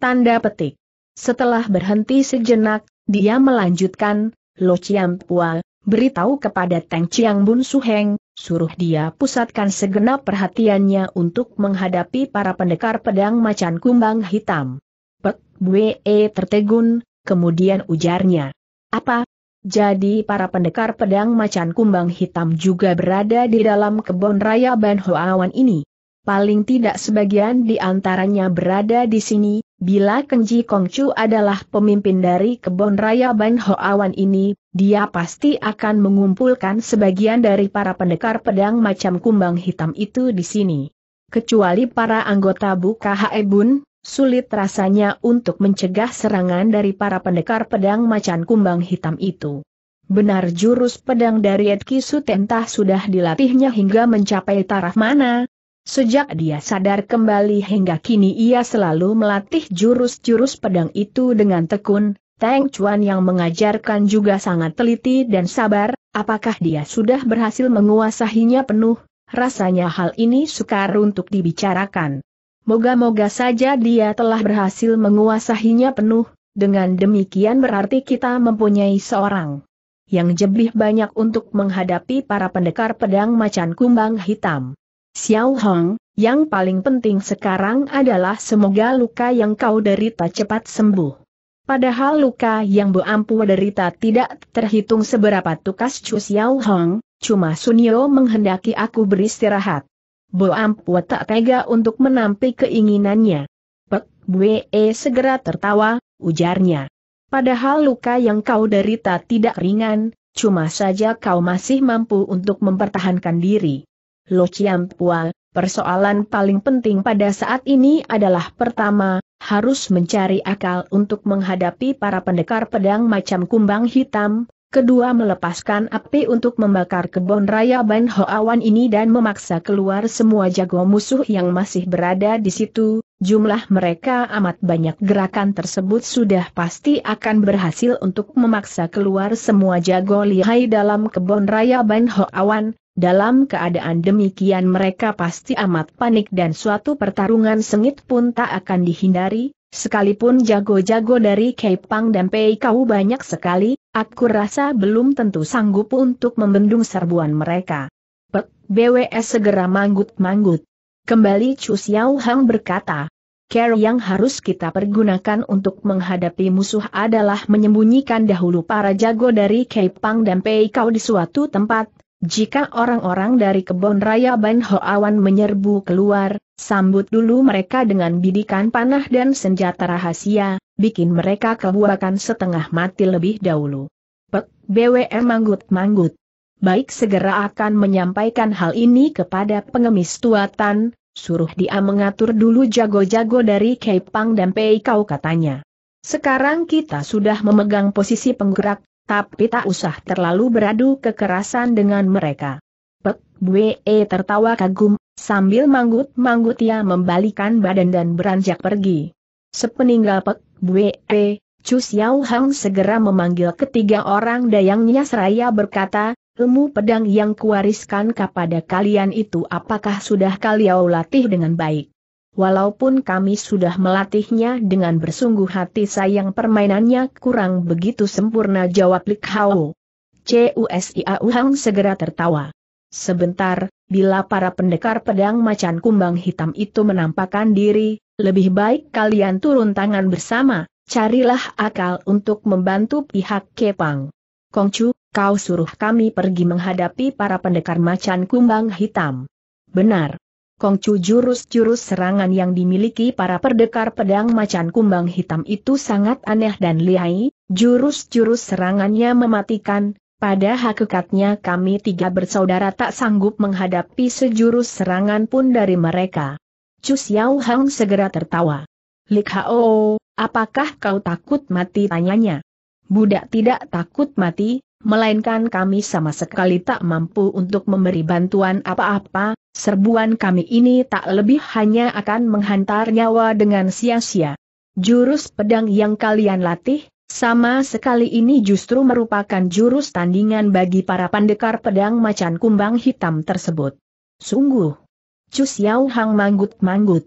Tanda petik. Setelah berhenti sejenak, dia melanjutkan, Lo Chiang Pua, beritahu kepada Teng Chiang Bun Suheng, Suruh dia pusatkan segenap perhatiannya untuk menghadapi para pendekar pedang macan kumbang hitam. Pek, Bwe e, tertegun, kemudian ujarnya. Apa? Jadi para pendekar pedang macan kumbang hitam juga berada di dalam kebun raya Ban Hoawan ini paling tidak sebagian di antaranya berada di sini, bila Kenji Kongcu adalah pemimpin dari kebon raya Ban Hoawan ini, dia pasti akan mengumpulkan sebagian dari para pendekar pedang macam kumbang hitam itu di sini. Kecuali para anggota Buka Haebun, sulit rasanya untuk mencegah serangan dari para pendekar pedang macan kumbang hitam itu. Benar jurus pedang dari Edki Sutentah sudah dilatihnya hingga mencapai taraf mana, Sejak dia sadar kembali hingga kini ia selalu melatih jurus-jurus pedang itu dengan tekun, Tang Chuan yang mengajarkan juga sangat teliti dan sabar, apakah dia sudah berhasil menguasahinya penuh, rasanya hal ini sukar untuk dibicarakan. Moga-moga saja dia telah berhasil menguasahinya penuh, dengan demikian berarti kita mempunyai seorang yang jebih banyak untuk menghadapi para pendekar pedang macan kumbang hitam. Xiao Hong, yang paling penting sekarang adalah semoga luka yang kau derita cepat sembuh. Padahal luka yang Bu Ampu derita tidak terhitung seberapa tukas Chu Xiao Hong, cuma Sunio menghendaki aku beristirahat. Bu Ampu tak tega untuk menampi keinginannya. Pek Bue eh, segera tertawa, ujarnya. Padahal luka yang kau derita tidak ringan, cuma saja kau masih mampu untuk mempertahankan diri. Lo Chiampua, persoalan paling penting pada saat ini adalah pertama, harus mencari akal untuk menghadapi para pendekar pedang macam kumbang hitam, kedua melepaskan api untuk membakar kebun raya Ban Hoawan ini dan memaksa keluar semua jago musuh yang masih berada di situ, jumlah mereka amat banyak gerakan tersebut sudah pasti akan berhasil untuk memaksa keluar semua jago lihai dalam kebun raya Ban Hoawan, dalam keadaan demikian mereka pasti amat panik dan suatu pertarungan sengit pun tak akan dihindari, sekalipun jago-jago dari Kepang dan Pei Kau banyak sekali, aku rasa belum tentu sanggup untuk membendung serbuan mereka. Pek, BWS segera manggut-manggut. Kembali Chu Xiao Hang berkata, Care yang harus kita pergunakan untuk menghadapi musuh adalah menyembunyikan dahulu para jago dari Kepang dan Pei Kau di suatu tempat, jika orang-orang dari kebon raya Ban Awan menyerbu keluar, sambut dulu mereka dengan bidikan panah dan senjata rahasia, bikin mereka kebuakan setengah mati lebih dahulu. Pek, BWM manggut-manggut. Baik segera akan menyampaikan hal ini kepada pengemis tuatan, suruh dia mengatur dulu jago-jago dari Kepang dan Pei Kau katanya. Sekarang kita sudah memegang posisi penggerak, tapi tak usah terlalu beradu kekerasan dengan mereka. Pek Bwe e tertawa kagum, sambil manggut-manggut ia membalikan badan dan beranjak pergi. Sepeninggal Pek Bwe, e, Chu Xiao Hang segera memanggil ketiga orang dayangnya seraya berkata, ilmu pedang yang kuwariskan kepada kalian itu apakah sudah kalian latih dengan baik? Walaupun kami sudah melatihnya dengan bersungguh hati sayang permainannya kurang begitu sempurna jawab Lik Hao. CUSIAU Uhang segera tertawa. Sebentar, bila para pendekar pedang macan kumbang hitam itu menampakkan diri, lebih baik kalian turun tangan bersama, carilah akal untuk membantu pihak Kepang. Kongcu, kau suruh kami pergi menghadapi para pendekar macan kumbang hitam. Benar, Kongcu jurus-jurus serangan yang dimiliki para perdekar pedang macan kumbang hitam itu sangat aneh dan lihai, jurus-jurus serangannya mematikan, pada hakikatnya kami tiga bersaudara tak sanggup menghadapi sejurus serangan pun dari mereka. Chu Xiao Hang segera tertawa. Lik Hao, apakah kau takut mati tanyanya? Budak tidak takut mati, melainkan kami sama sekali tak mampu untuk memberi bantuan apa-apa, Serbuan kami ini tak lebih hanya akan menghantar nyawa dengan sia-sia. Jurus pedang yang kalian latih, sama sekali ini justru merupakan jurus tandingan bagi para pendekar pedang macan kumbang hitam tersebut. Sungguh. Cu yau Hang manggut-manggut.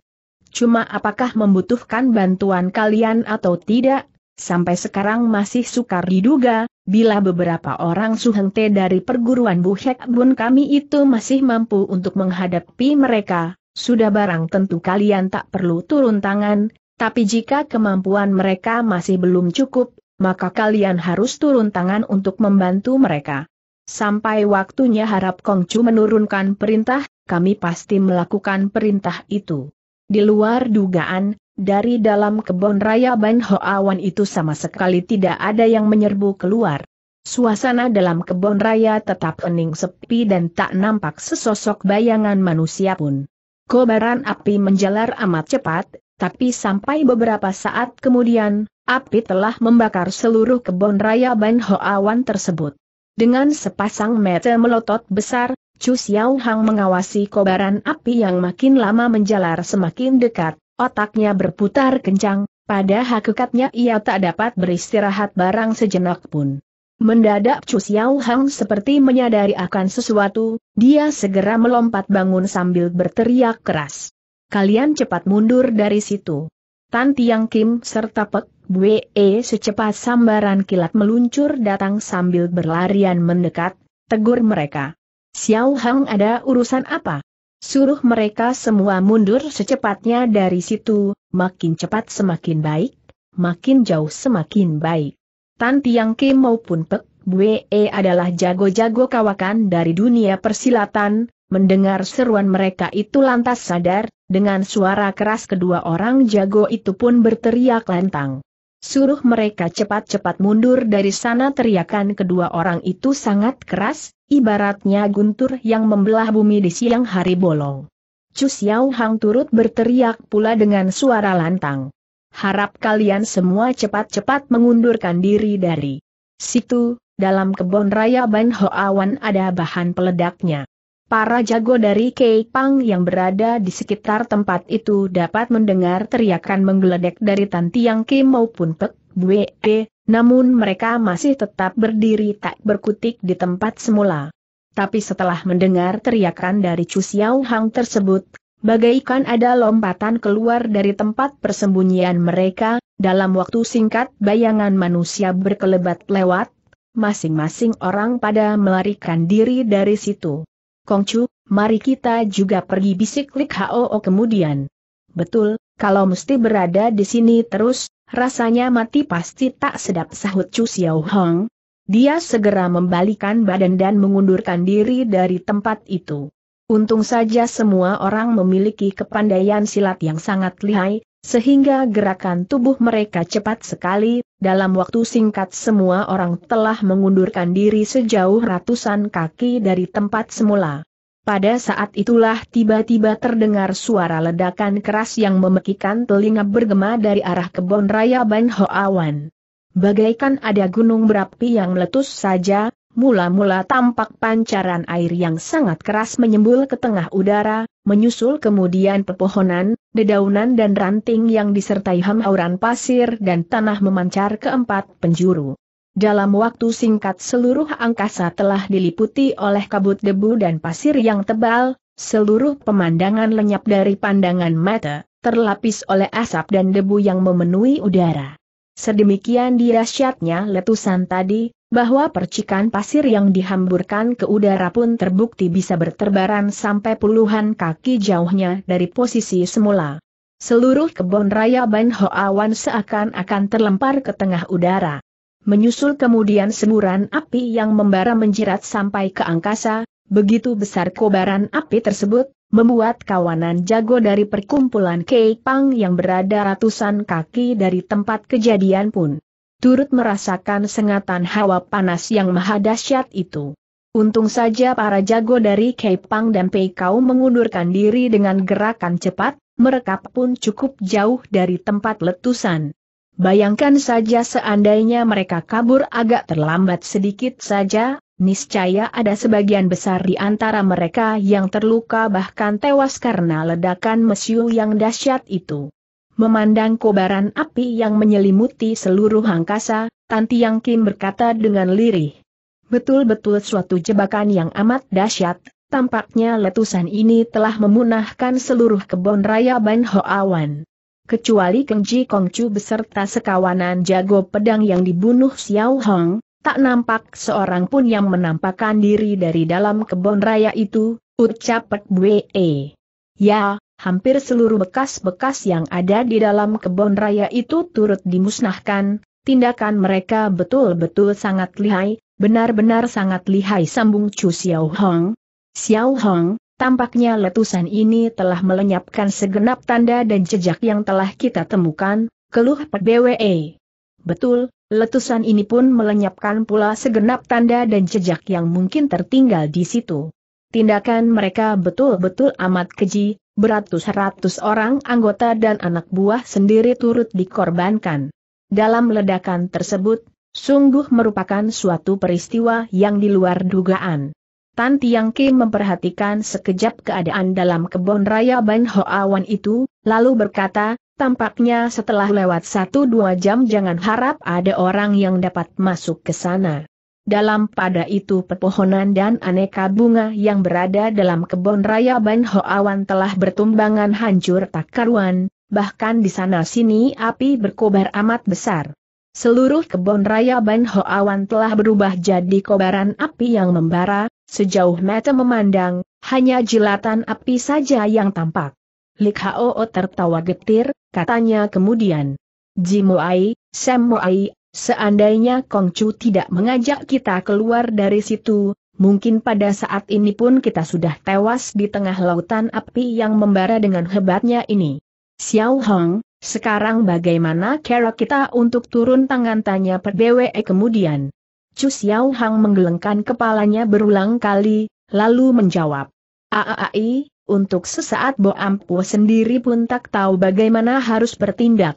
Cuma apakah membutuhkan bantuan kalian atau tidak, sampai sekarang masih sukar diduga, bila beberapa orang suhente dari perguruan Buhek Bun kami itu masih mampu untuk menghadapi mereka, sudah barang tentu kalian tak perlu turun tangan, tapi jika kemampuan mereka masih belum cukup, maka kalian harus turun tangan untuk membantu mereka. Sampai waktunya harap Kongcu menurunkan perintah, kami pasti melakukan perintah itu. Di luar dugaan, dari dalam kebun raya Ban Hoawan itu sama sekali tidak ada yang menyerbu keluar. Suasana dalam kebun raya tetap hening sepi dan tak nampak sesosok bayangan manusia pun. Kobaran api menjalar amat cepat, tapi sampai beberapa saat kemudian, api telah membakar seluruh kebun raya Ban Hoawan tersebut. Dengan sepasang mata melotot besar, Chu Xiao Hang mengawasi kobaran api yang makin lama menjalar semakin dekat, Otaknya berputar kencang, pada hakikatnya ia tak dapat beristirahat barang sejenak pun. Mendadak Chu Xiao Hang seperti menyadari akan sesuatu, dia segera melompat bangun sambil berteriak keras. Kalian cepat mundur dari situ. Tan Tiang Kim serta Pek Bwe secepat sambaran kilat meluncur datang sambil berlarian mendekat, tegur mereka. Xiao Hang ada urusan apa? Suruh mereka semua mundur secepatnya dari situ, makin cepat semakin baik, makin jauh semakin baik. Tan Tiang Kim maupun Pek Bue e adalah jago-jago kawakan dari dunia persilatan, mendengar seruan mereka itu lantas sadar, dengan suara keras kedua orang jago itu pun berteriak lantang suruh mereka cepat-cepat mundur dari sana teriakan kedua orang itu sangat keras, ibaratnya guntur yang membelah bumi di siang hari bolong. Chu Xiao Hang turut berteriak pula dengan suara lantang. Harap kalian semua cepat-cepat mengundurkan diri dari situ, dalam kebun raya Ban Hoawan ada bahan peledaknya. Para jago dari Keipang yang berada di sekitar tempat itu dapat mendengar teriakan menggeledek dari Tan Tiang Kim maupun Pek Bue, e, namun mereka masih tetap berdiri tak berkutik di tempat semula. Tapi setelah mendengar teriakan dari Chu Xiao Hang tersebut, bagaikan ada lompatan keluar dari tempat persembunyian mereka, dalam waktu singkat bayangan manusia berkelebat lewat, masing-masing orang pada melarikan diri dari situ. Kongcu, mari kita juga pergi bisik Lik Hoo kemudian. Betul, kalau mesti berada di sini terus, rasanya mati pasti tak sedap sahut Chu Xiao Hong. Dia segera membalikan badan dan mengundurkan diri dari tempat itu. Untung saja semua orang memiliki kepandaian silat yang sangat lihai, sehingga gerakan tubuh mereka cepat sekali, dalam waktu singkat semua orang telah mengundurkan diri sejauh ratusan kaki dari tempat semula. Pada saat itulah tiba-tiba terdengar suara ledakan keras yang memekikan telinga bergema dari arah kebon raya Ban Hoawan. Bagaikan ada gunung berapi yang meletus saja, Mula-mula tampak pancaran air yang sangat keras menyembul ke tengah udara, menyusul kemudian pepohonan, dedaunan dan ranting yang disertai hamauran pasir dan tanah memancar ke empat penjuru. Dalam waktu singkat seluruh angkasa telah diliputi oleh kabut debu dan pasir yang tebal, seluruh pemandangan lenyap dari pandangan mata, terlapis oleh asap dan debu yang memenuhi udara. Sedemikian dirasyatnya letusan tadi, bahwa percikan pasir yang dihamburkan ke udara pun terbukti bisa berterbaran sampai puluhan kaki jauhnya dari posisi semula. Seluruh kebun raya Ban Hoawan seakan-akan terlempar ke tengah udara. Menyusul kemudian semburan api yang membara menjirat sampai ke angkasa, begitu besar kobaran api tersebut, membuat kawanan jago dari perkumpulan Kei Pang yang berada ratusan kaki dari tempat kejadian pun turut merasakan sengatan hawa panas yang maha dahsyat itu. Untung saja para jago dari Kepang dan Peikau mengundurkan diri dengan gerakan cepat, mereka pun cukup jauh dari tempat letusan. Bayangkan saja seandainya mereka kabur agak terlambat sedikit saja, niscaya ada sebagian besar di antara mereka yang terluka bahkan tewas karena ledakan mesiu yang dahsyat itu. Memandang kobaran api yang menyelimuti seluruh angkasa, Tanti Yang Kim berkata dengan lirih. Betul-betul suatu jebakan yang amat dahsyat, tampaknya letusan ini telah memunahkan seluruh kebun raya Ban Hoawan. Kecuali Keng Ji Kongcu beserta sekawanan jago pedang yang dibunuh Xiao Hong, tak nampak seorang pun yang menampakkan diri dari dalam kebun raya itu, ucap Pek Bue. Ya, hampir seluruh bekas-bekas yang ada di dalam kebun raya itu turut dimusnahkan, tindakan mereka betul-betul sangat lihai, benar-benar sangat lihai sambung Chu Xiao Hong. Xiao Hong, tampaknya letusan ini telah melenyapkan segenap tanda dan jejak yang telah kita temukan, keluh Pak Bwe. Betul, letusan ini pun melenyapkan pula segenap tanda dan jejak yang mungkin tertinggal di situ. Tindakan mereka betul-betul amat keji, beratus-ratus orang anggota dan anak buah sendiri turut dikorbankan. Dalam ledakan tersebut, sungguh merupakan suatu peristiwa yang di luar dugaan. Tan Tiang Kim memperhatikan sekejap keadaan dalam kebun raya Ban Hoawan itu, lalu berkata, tampaknya setelah lewat satu dua jam jangan harap ada orang yang dapat masuk ke sana. Dalam pada itu pepohonan dan aneka bunga yang berada dalam kebun raya Ban Hoawan telah bertumbangan hancur tak karuan, bahkan di sana-sini api berkobar amat besar. Seluruh kebun raya Ban Hoawan telah berubah jadi kobaran api yang membara, sejauh mata memandang, hanya jilatan api saja yang tampak. Lik Hao tertawa getir, katanya kemudian. Jimuai, Ai. Seandainya Kong Chu tidak mengajak kita keluar dari situ, mungkin pada saat ini pun kita sudah tewas di tengah lautan api yang membara dengan hebatnya ini. Xiao Hong, sekarang bagaimana cara kita untuk turun tangan tanya PBWE kemudian? Chu Xiao Hong menggelengkan kepalanya berulang kali, lalu menjawab. Aai, untuk sesaat Bo Ampu sendiri pun tak tahu bagaimana harus bertindak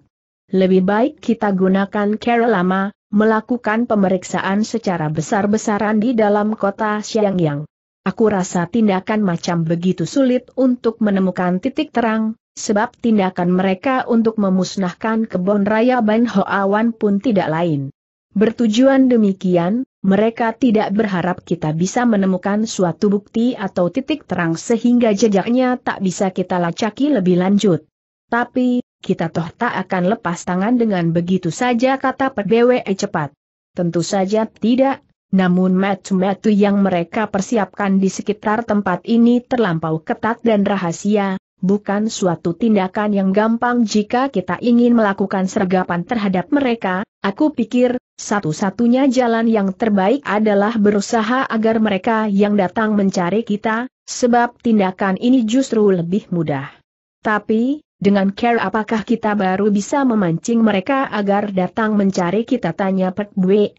lebih baik kita gunakan cara lama, melakukan pemeriksaan secara besar-besaran di dalam kota Xiangyang. Aku rasa tindakan macam begitu sulit untuk menemukan titik terang, sebab tindakan mereka untuk memusnahkan kebun raya Ban Hoawan pun tidak lain. Bertujuan demikian, mereka tidak berharap kita bisa menemukan suatu bukti atau titik terang sehingga jejaknya tak bisa kita lacaki lebih lanjut. Tapi, kita toh tak akan lepas tangan dengan begitu saja kata PBWE cepat. Tentu saja tidak, namun metu-metu yang mereka persiapkan di sekitar tempat ini terlampau ketat dan rahasia, bukan suatu tindakan yang gampang jika kita ingin melakukan sergapan terhadap mereka, aku pikir, satu-satunya jalan yang terbaik adalah berusaha agar mereka yang datang mencari kita, sebab tindakan ini justru lebih mudah. Tapi, dengan care apakah kita baru bisa memancing mereka agar datang mencari kita tanya Pet Bwe.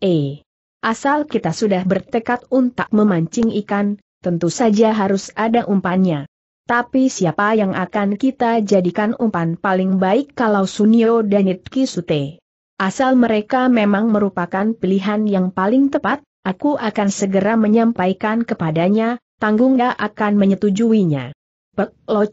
Asal kita sudah bertekad untuk memancing ikan, tentu saja harus ada umpannya. Tapi siapa yang akan kita jadikan umpan paling baik kalau Sunio dan Itki Sute? Asal mereka memang merupakan pilihan yang paling tepat, aku akan segera menyampaikan kepadanya, tanggung akan menyetujuinya. Pek Lo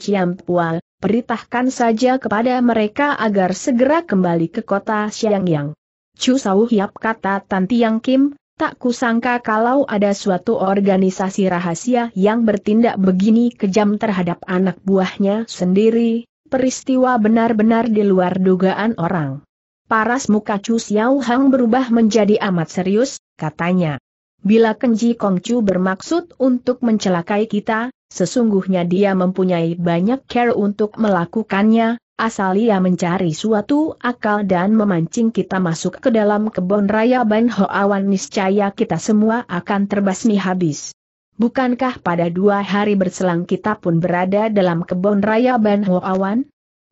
perintahkan saja kepada mereka agar segera kembali ke kota Xiangyang. Chu Sau Hiap kata Tan Tiang Kim, tak kusangka kalau ada suatu organisasi rahasia yang bertindak begini kejam terhadap anak buahnya sendiri, peristiwa benar-benar di luar dugaan orang. Paras muka Chu Xiao Hang berubah menjadi amat serius, katanya. Bila Kenji Kongcu bermaksud untuk mencelakai kita, sesungguhnya dia mempunyai banyak care untuk melakukannya, asal ia mencari suatu akal dan memancing kita masuk ke dalam kebun raya Ban Hoawan niscaya kita semua akan terbasmi habis. Bukankah pada dua hari berselang kita pun berada dalam kebun raya Ban Hoawan?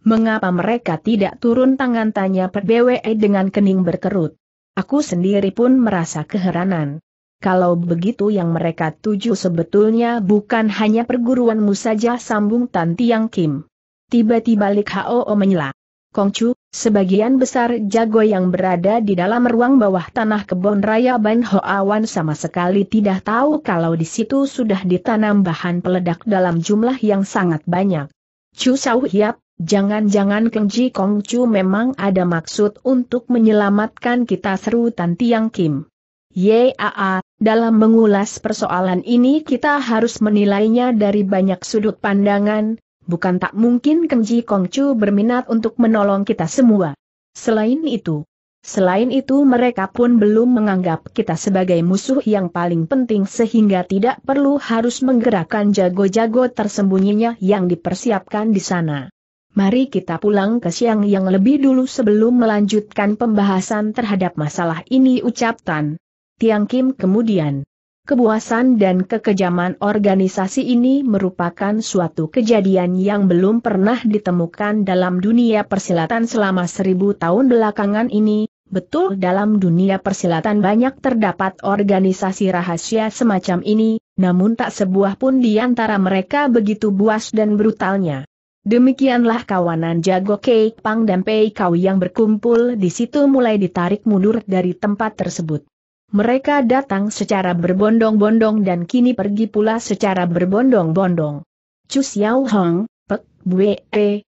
Mengapa mereka tidak turun tangan tanya PBWE dengan kening berkerut? Aku sendiri pun merasa keheranan. Kalau begitu yang mereka tuju sebetulnya bukan hanya perguruanmu saja sambung Tan Tiang Kim. Tiba-tiba Lik Hao menyela. Kongcu, sebagian besar jago yang berada di dalam ruang bawah tanah kebon raya Ban Hoawan sama sekali tidak tahu kalau di situ sudah ditanam bahan peledak dalam jumlah yang sangat banyak. Chu Sau Hiap, jangan-jangan Keng Kongcu memang ada maksud untuk menyelamatkan kita seru Tan Tiang Kim. Yaa, dalam mengulas persoalan ini kita harus menilainya dari banyak sudut pandangan, bukan tak mungkin Kenji Kongcu berminat untuk menolong kita semua. Selain itu, selain itu mereka pun belum menganggap kita sebagai musuh yang paling penting sehingga tidak perlu harus menggerakkan jago-jago tersembunyinya yang dipersiapkan di sana. Mari kita pulang ke siang yang lebih dulu sebelum melanjutkan pembahasan terhadap masalah ini ucap Tan. Tiang Kim kemudian. Kebuasan dan kekejaman organisasi ini merupakan suatu kejadian yang belum pernah ditemukan dalam dunia persilatan selama seribu tahun belakangan ini, betul dalam dunia persilatan banyak terdapat organisasi rahasia semacam ini, namun tak sebuah pun di antara mereka begitu buas dan brutalnya. Demikianlah kawanan jago Kei Pang dan Pei Kau yang berkumpul di situ mulai ditarik mundur dari tempat tersebut. Mereka datang secara berbondong-bondong dan kini pergi pula secara berbondong-bondong. Chu Xiao Hong, Pek Bwe,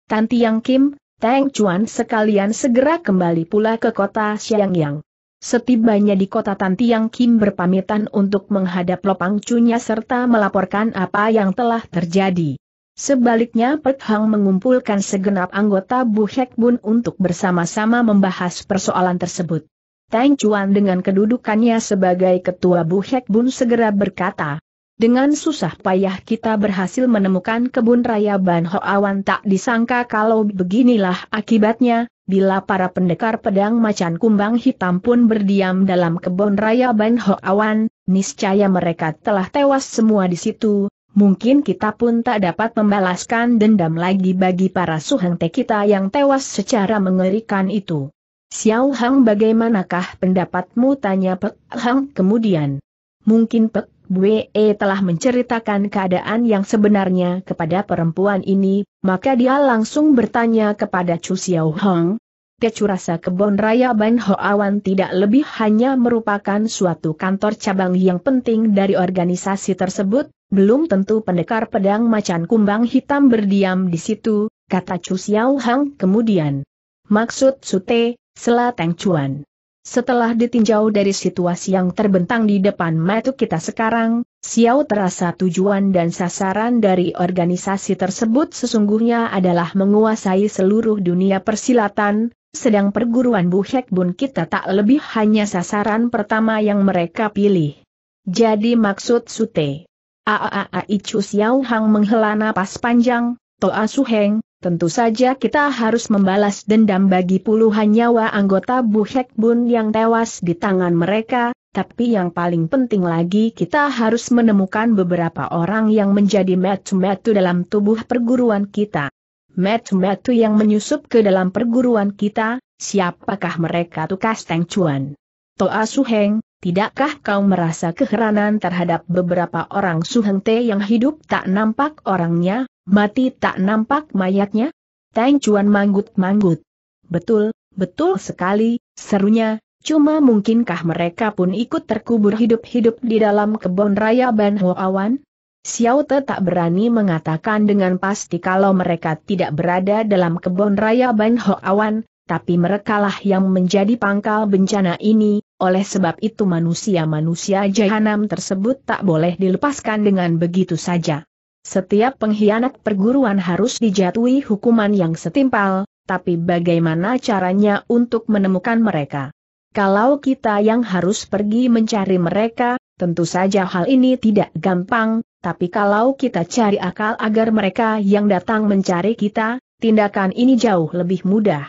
Tan Tiang Kim, Tang Chuan sekalian segera kembali pula ke kota Xiangyang. Setibanya di kota Tan Tiang Kim berpamitan untuk menghadap Lopang Cunya serta melaporkan apa yang telah terjadi. Sebaliknya Pek Hang mengumpulkan segenap anggota Bu Hek Bun untuk bersama-sama membahas persoalan tersebut. Tang Chuan dengan kedudukannya sebagai ketua Bu Hek Bun segera berkata, dengan susah payah kita berhasil menemukan kebun raya Ban Ho Awan. tak disangka kalau beginilah akibatnya, bila para pendekar pedang macan kumbang hitam pun berdiam dalam kebun raya Ban Ho Awan, niscaya mereka telah tewas semua di situ, mungkin kita pun tak dapat membalaskan dendam lagi bagi para suhengte kita yang tewas secara mengerikan itu. Xiao Hang bagaimanakah pendapatmu tanya Pek Hang kemudian. Mungkin Pek Bwe telah menceritakan keadaan yang sebenarnya kepada perempuan ini, maka dia langsung bertanya kepada Chu Xiao Hang. Tecu rasa kebon raya Ban Hoawan tidak lebih hanya merupakan suatu kantor cabang yang penting dari organisasi tersebut, belum tentu pendekar pedang macan kumbang hitam berdiam di situ, kata Chu Xiao Hang kemudian. Maksud Sute, Selateng Cuan. Setelah ditinjau dari situasi yang terbentang di depan mata kita sekarang, Xiao terasa tujuan dan sasaran dari organisasi tersebut sesungguhnya adalah menguasai seluruh dunia persilatan, sedang perguruan Buhek Bun kita tak lebih hanya sasaran pertama yang mereka pilih. Jadi maksud Sute. Aaai, Icu Xiao Hang menghela napas panjang, Toa ah Suheng, tentu saja kita harus membalas dendam bagi puluhan nyawa anggota Bu Bun yang tewas di tangan mereka, tapi yang paling penting lagi kita harus menemukan beberapa orang yang menjadi metu-metu dalam tubuh perguruan kita. Metu-metu yang menyusup ke dalam perguruan kita, siapakah mereka tukas Teng Chuan? Toa ah Suheng, Tidakkah kau merasa keheranan terhadap beberapa orang suhengte yang hidup tak nampak orangnya, mati tak nampak mayatnya? Tang Chuan manggut-manggut. Betul, betul sekali, serunya, cuma mungkinkah mereka pun ikut terkubur hidup-hidup di dalam kebun raya Ban Hoawan? Xiao Te tak berani mengatakan dengan pasti kalau mereka tidak berada dalam kebun raya Ban Hoawan, tapi merekalah yang menjadi pangkal bencana ini, oleh sebab itu manusia-manusia jahanam tersebut tak boleh dilepaskan dengan begitu saja. Setiap pengkhianat perguruan harus dijatuhi hukuman yang setimpal, tapi bagaimana caranya untuk menemukan mereka? Kalau kita yang harus pergi mencari mereka, tentu saja hal ini tidak gampang, tapi kalau kita cari akal agar mereka yang datang mencari kita, tindakan ini jauh lebih mudah.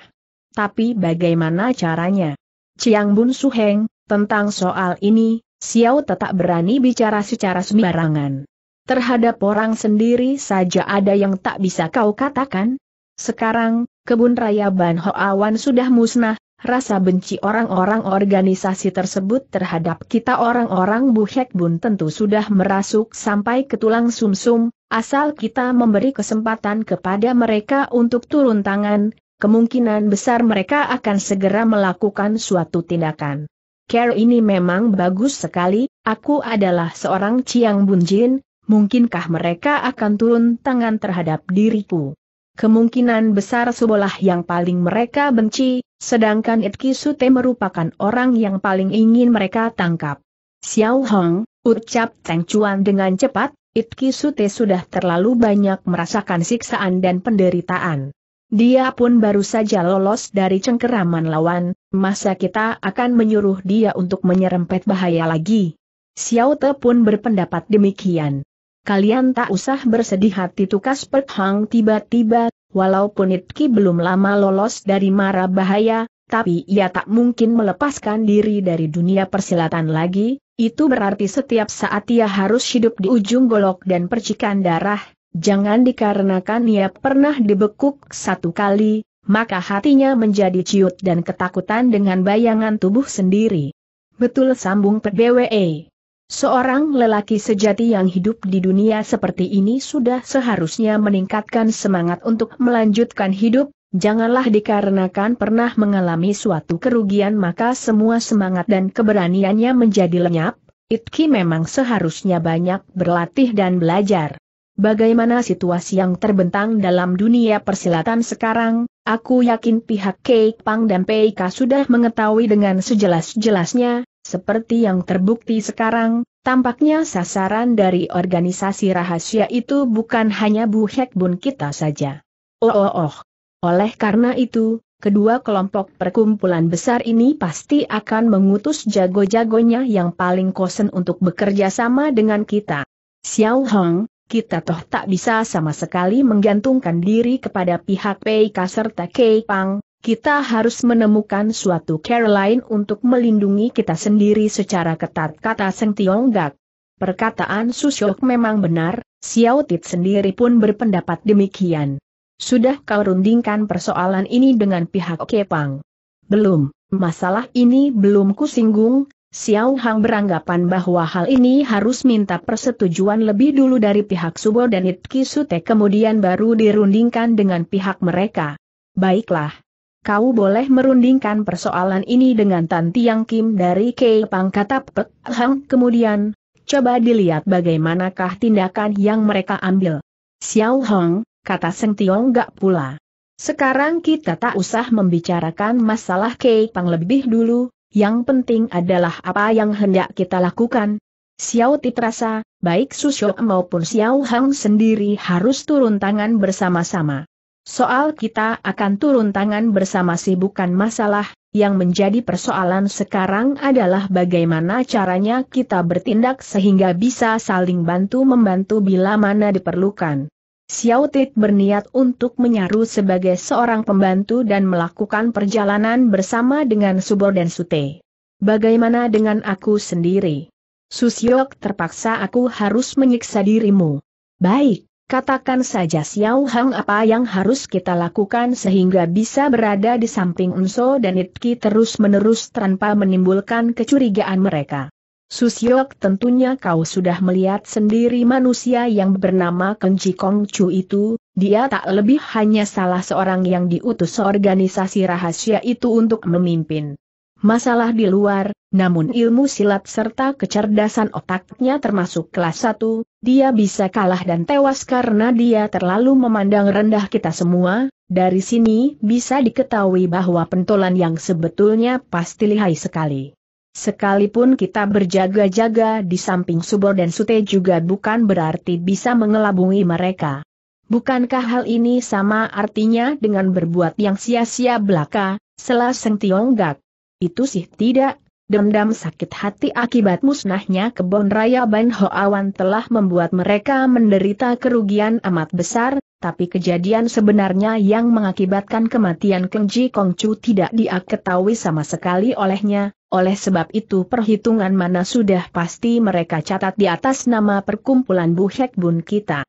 Tapi bagaimana caranya? Chiang Bun Suheng, tentang soal ini, Xiao tetap berani bicara secara sembarangan. Terhadap orang sendiri saja ada yang tak bisa kau katakan. Sekarang, kebun raya Ban Hoawan sudah musnah, rasa benci orang-orang organisasi tersebut terhadap kita orang-orang Buhek Bun tentu sudah merasuk sampai ke tulang sumsum, -sum, asal kita memberi kesempatan kepada mereka untuk turun tangan, kemungkinan besar mereka akan segera melakukan suatu tindakan. Care ini memang bagus sekali, aku adalah seorang Ciang Bunjin, mungkinkah mereka akan turun tangan terhadap diriku? Kemungkinan besar Subolah yang paling mereka benci, sedangkan Itki Sute merupakan orang yang paling ingin mereka tangkap. Xiao Hong, ucap Teng Chuan dengan cepat, Itki Sute sudah terlalu banyak merasakan siksaan dan penderitaan. Dia pun baru saja lolos dari cengkeraman lawan, masa kita akan menyuruh dia untuk menyerempet bahaya lagi? Xiao Te pun berpendapat demikian. Kalian tak usah bersedih hati tukas perhang tiba-tiba, walaupun Itki belum lama lolos dari mara bahaya, tapi ia tak mungkin melepaskan diri dari dunia persilatan lagi, itu berarti setiap saat ia harus hidup di ujung golok dan percikan darah, Jangan dikarenakan ia pernah dibekuk satu kali, maka hatinya menjadi ciut dan ketakutan dengan bayangan tubuh sendiri. Betul sambung PBWE. Seorang lelaki sejati yang hidup di dunia seperti ini sudah seharusnya meningkatkan semangat untuk melanjutkan hidup, janganlah dikarenakan pernah mengalami suatu kerugian maka semua semangat dan keberaniannya menjadi lenyap, Itki memang seharusnya banyak berlatih dan belajar. Bagaimana situasi yang terbentang dalam dunia persilatan sekarang, aku yakin pihak Kek Pang dan Peika sudah mengetahui dengan sejelas-jelasnya, seperti yang terbukti sekarang, tampaknya sasaran dari organisasi rahasia itu bukan hanya Bu Hek Bun kita saja. Oh oh oh. Oleh karena itu, kedua kelompok perkumpulan besar ini pasti akan mengutus jago-jagonya yang paling kosen untuk bekerja sama dengan kita. Xiao Hong, kita toh tak bisa sama sekali menggantungkan diri kepada pihak PK serta Kepang. kita harus menemukan suatu Caroline lain untuk melindungi kita sendiri secara ketat kata Seng Gak. Perkataan Susyok memang benar, Xiao Tit sendiri pun berpendapat demikian. Sudah kau rundingkan persoalan ini dengan pihak Kepang? Belum, masalah ini belum kusinggung, Xiao Hang beranggapan bahwa hal ini harus minta persetujuan lebih dulu dari pihak Subo dan Itki Sute kemudian baru dirundingkan dengan pihak mereka. Baiklah. Kau boleh merundingkan persoalan ini dengan Tan Tiang Kim dari Kei kata Pek Hang kemudian. Coba dilihat bagaimanakah tindakan yang mereka ambil. Xiao Hang, kata Seng Tiong gak pula. Sekarang kita tak usah membicarakan masalah Kei Pang lebih dulu, yang penting adalah apa yang hendak kita lakukan. Xiao Ti terasa, baik Shou maupun Xiao Hang sendiri harus turun tangan bersama-sama. Soal kita akan turun tangan bersama sih bukan masalah, yang menjadi persoalan sekarang adalah bagaimana caranya kita bertindak sehingga bisa saling bantu-membantu bila mana diperlukan. Xiao Tit berniat untuk menyaru sebagai seorang pembantu dan melakukan perjalanan bersama dengan Subor dan Sute. Bagaimana dengan aku sendiri? Susiok terpaksa aku harus menyiksa dirimu. Baik, katakan saja Xiao Hang apa yang harus kita lakukan sehingga bisa berada di samping Unso dan Itki terus-menerus tanpa menimbulkan kecurigaan mereka. Susiok, tentunya kau sudah melihat sendiri manusia yang bernama Kenji Kongcu itu, dia tak lebih hanya salah seorang yang diutus organisasi rahasia itu untuk memimpin. Masalah di luar, namun ilmu silat serta kecerdasan otaknya termasuk kelas 1, dia bisa kalah dan tewas karena dia terlalu memandang rendah kita semua, dari sini bisa diketahui bahwa pentolan yang sebetulnya pasti lihai sekali. Sekalipun kita berjaga-jaga di samping Subor dan Sute juga bukan berarti bisa mengelabungi mereka. Bukankah hal ini sama artinya dengan berbuat yang sia-sia belaka, Selaseng Seng Gak? Itu sih tidak, Dendam sakit hati akibat musnahnya kebun raya Ban Hoawan telah membuat mereka menderita kerugian amat besar, tapi kejadian sebenarnya yang mengakibatkan kematian Keng Ji Kongcu tidak diketahui sama sekali olehnya, oleh sebab itu perhitungan mana sudah pasti mereka catat di atas nama perkumpulan Buhek Bun kita.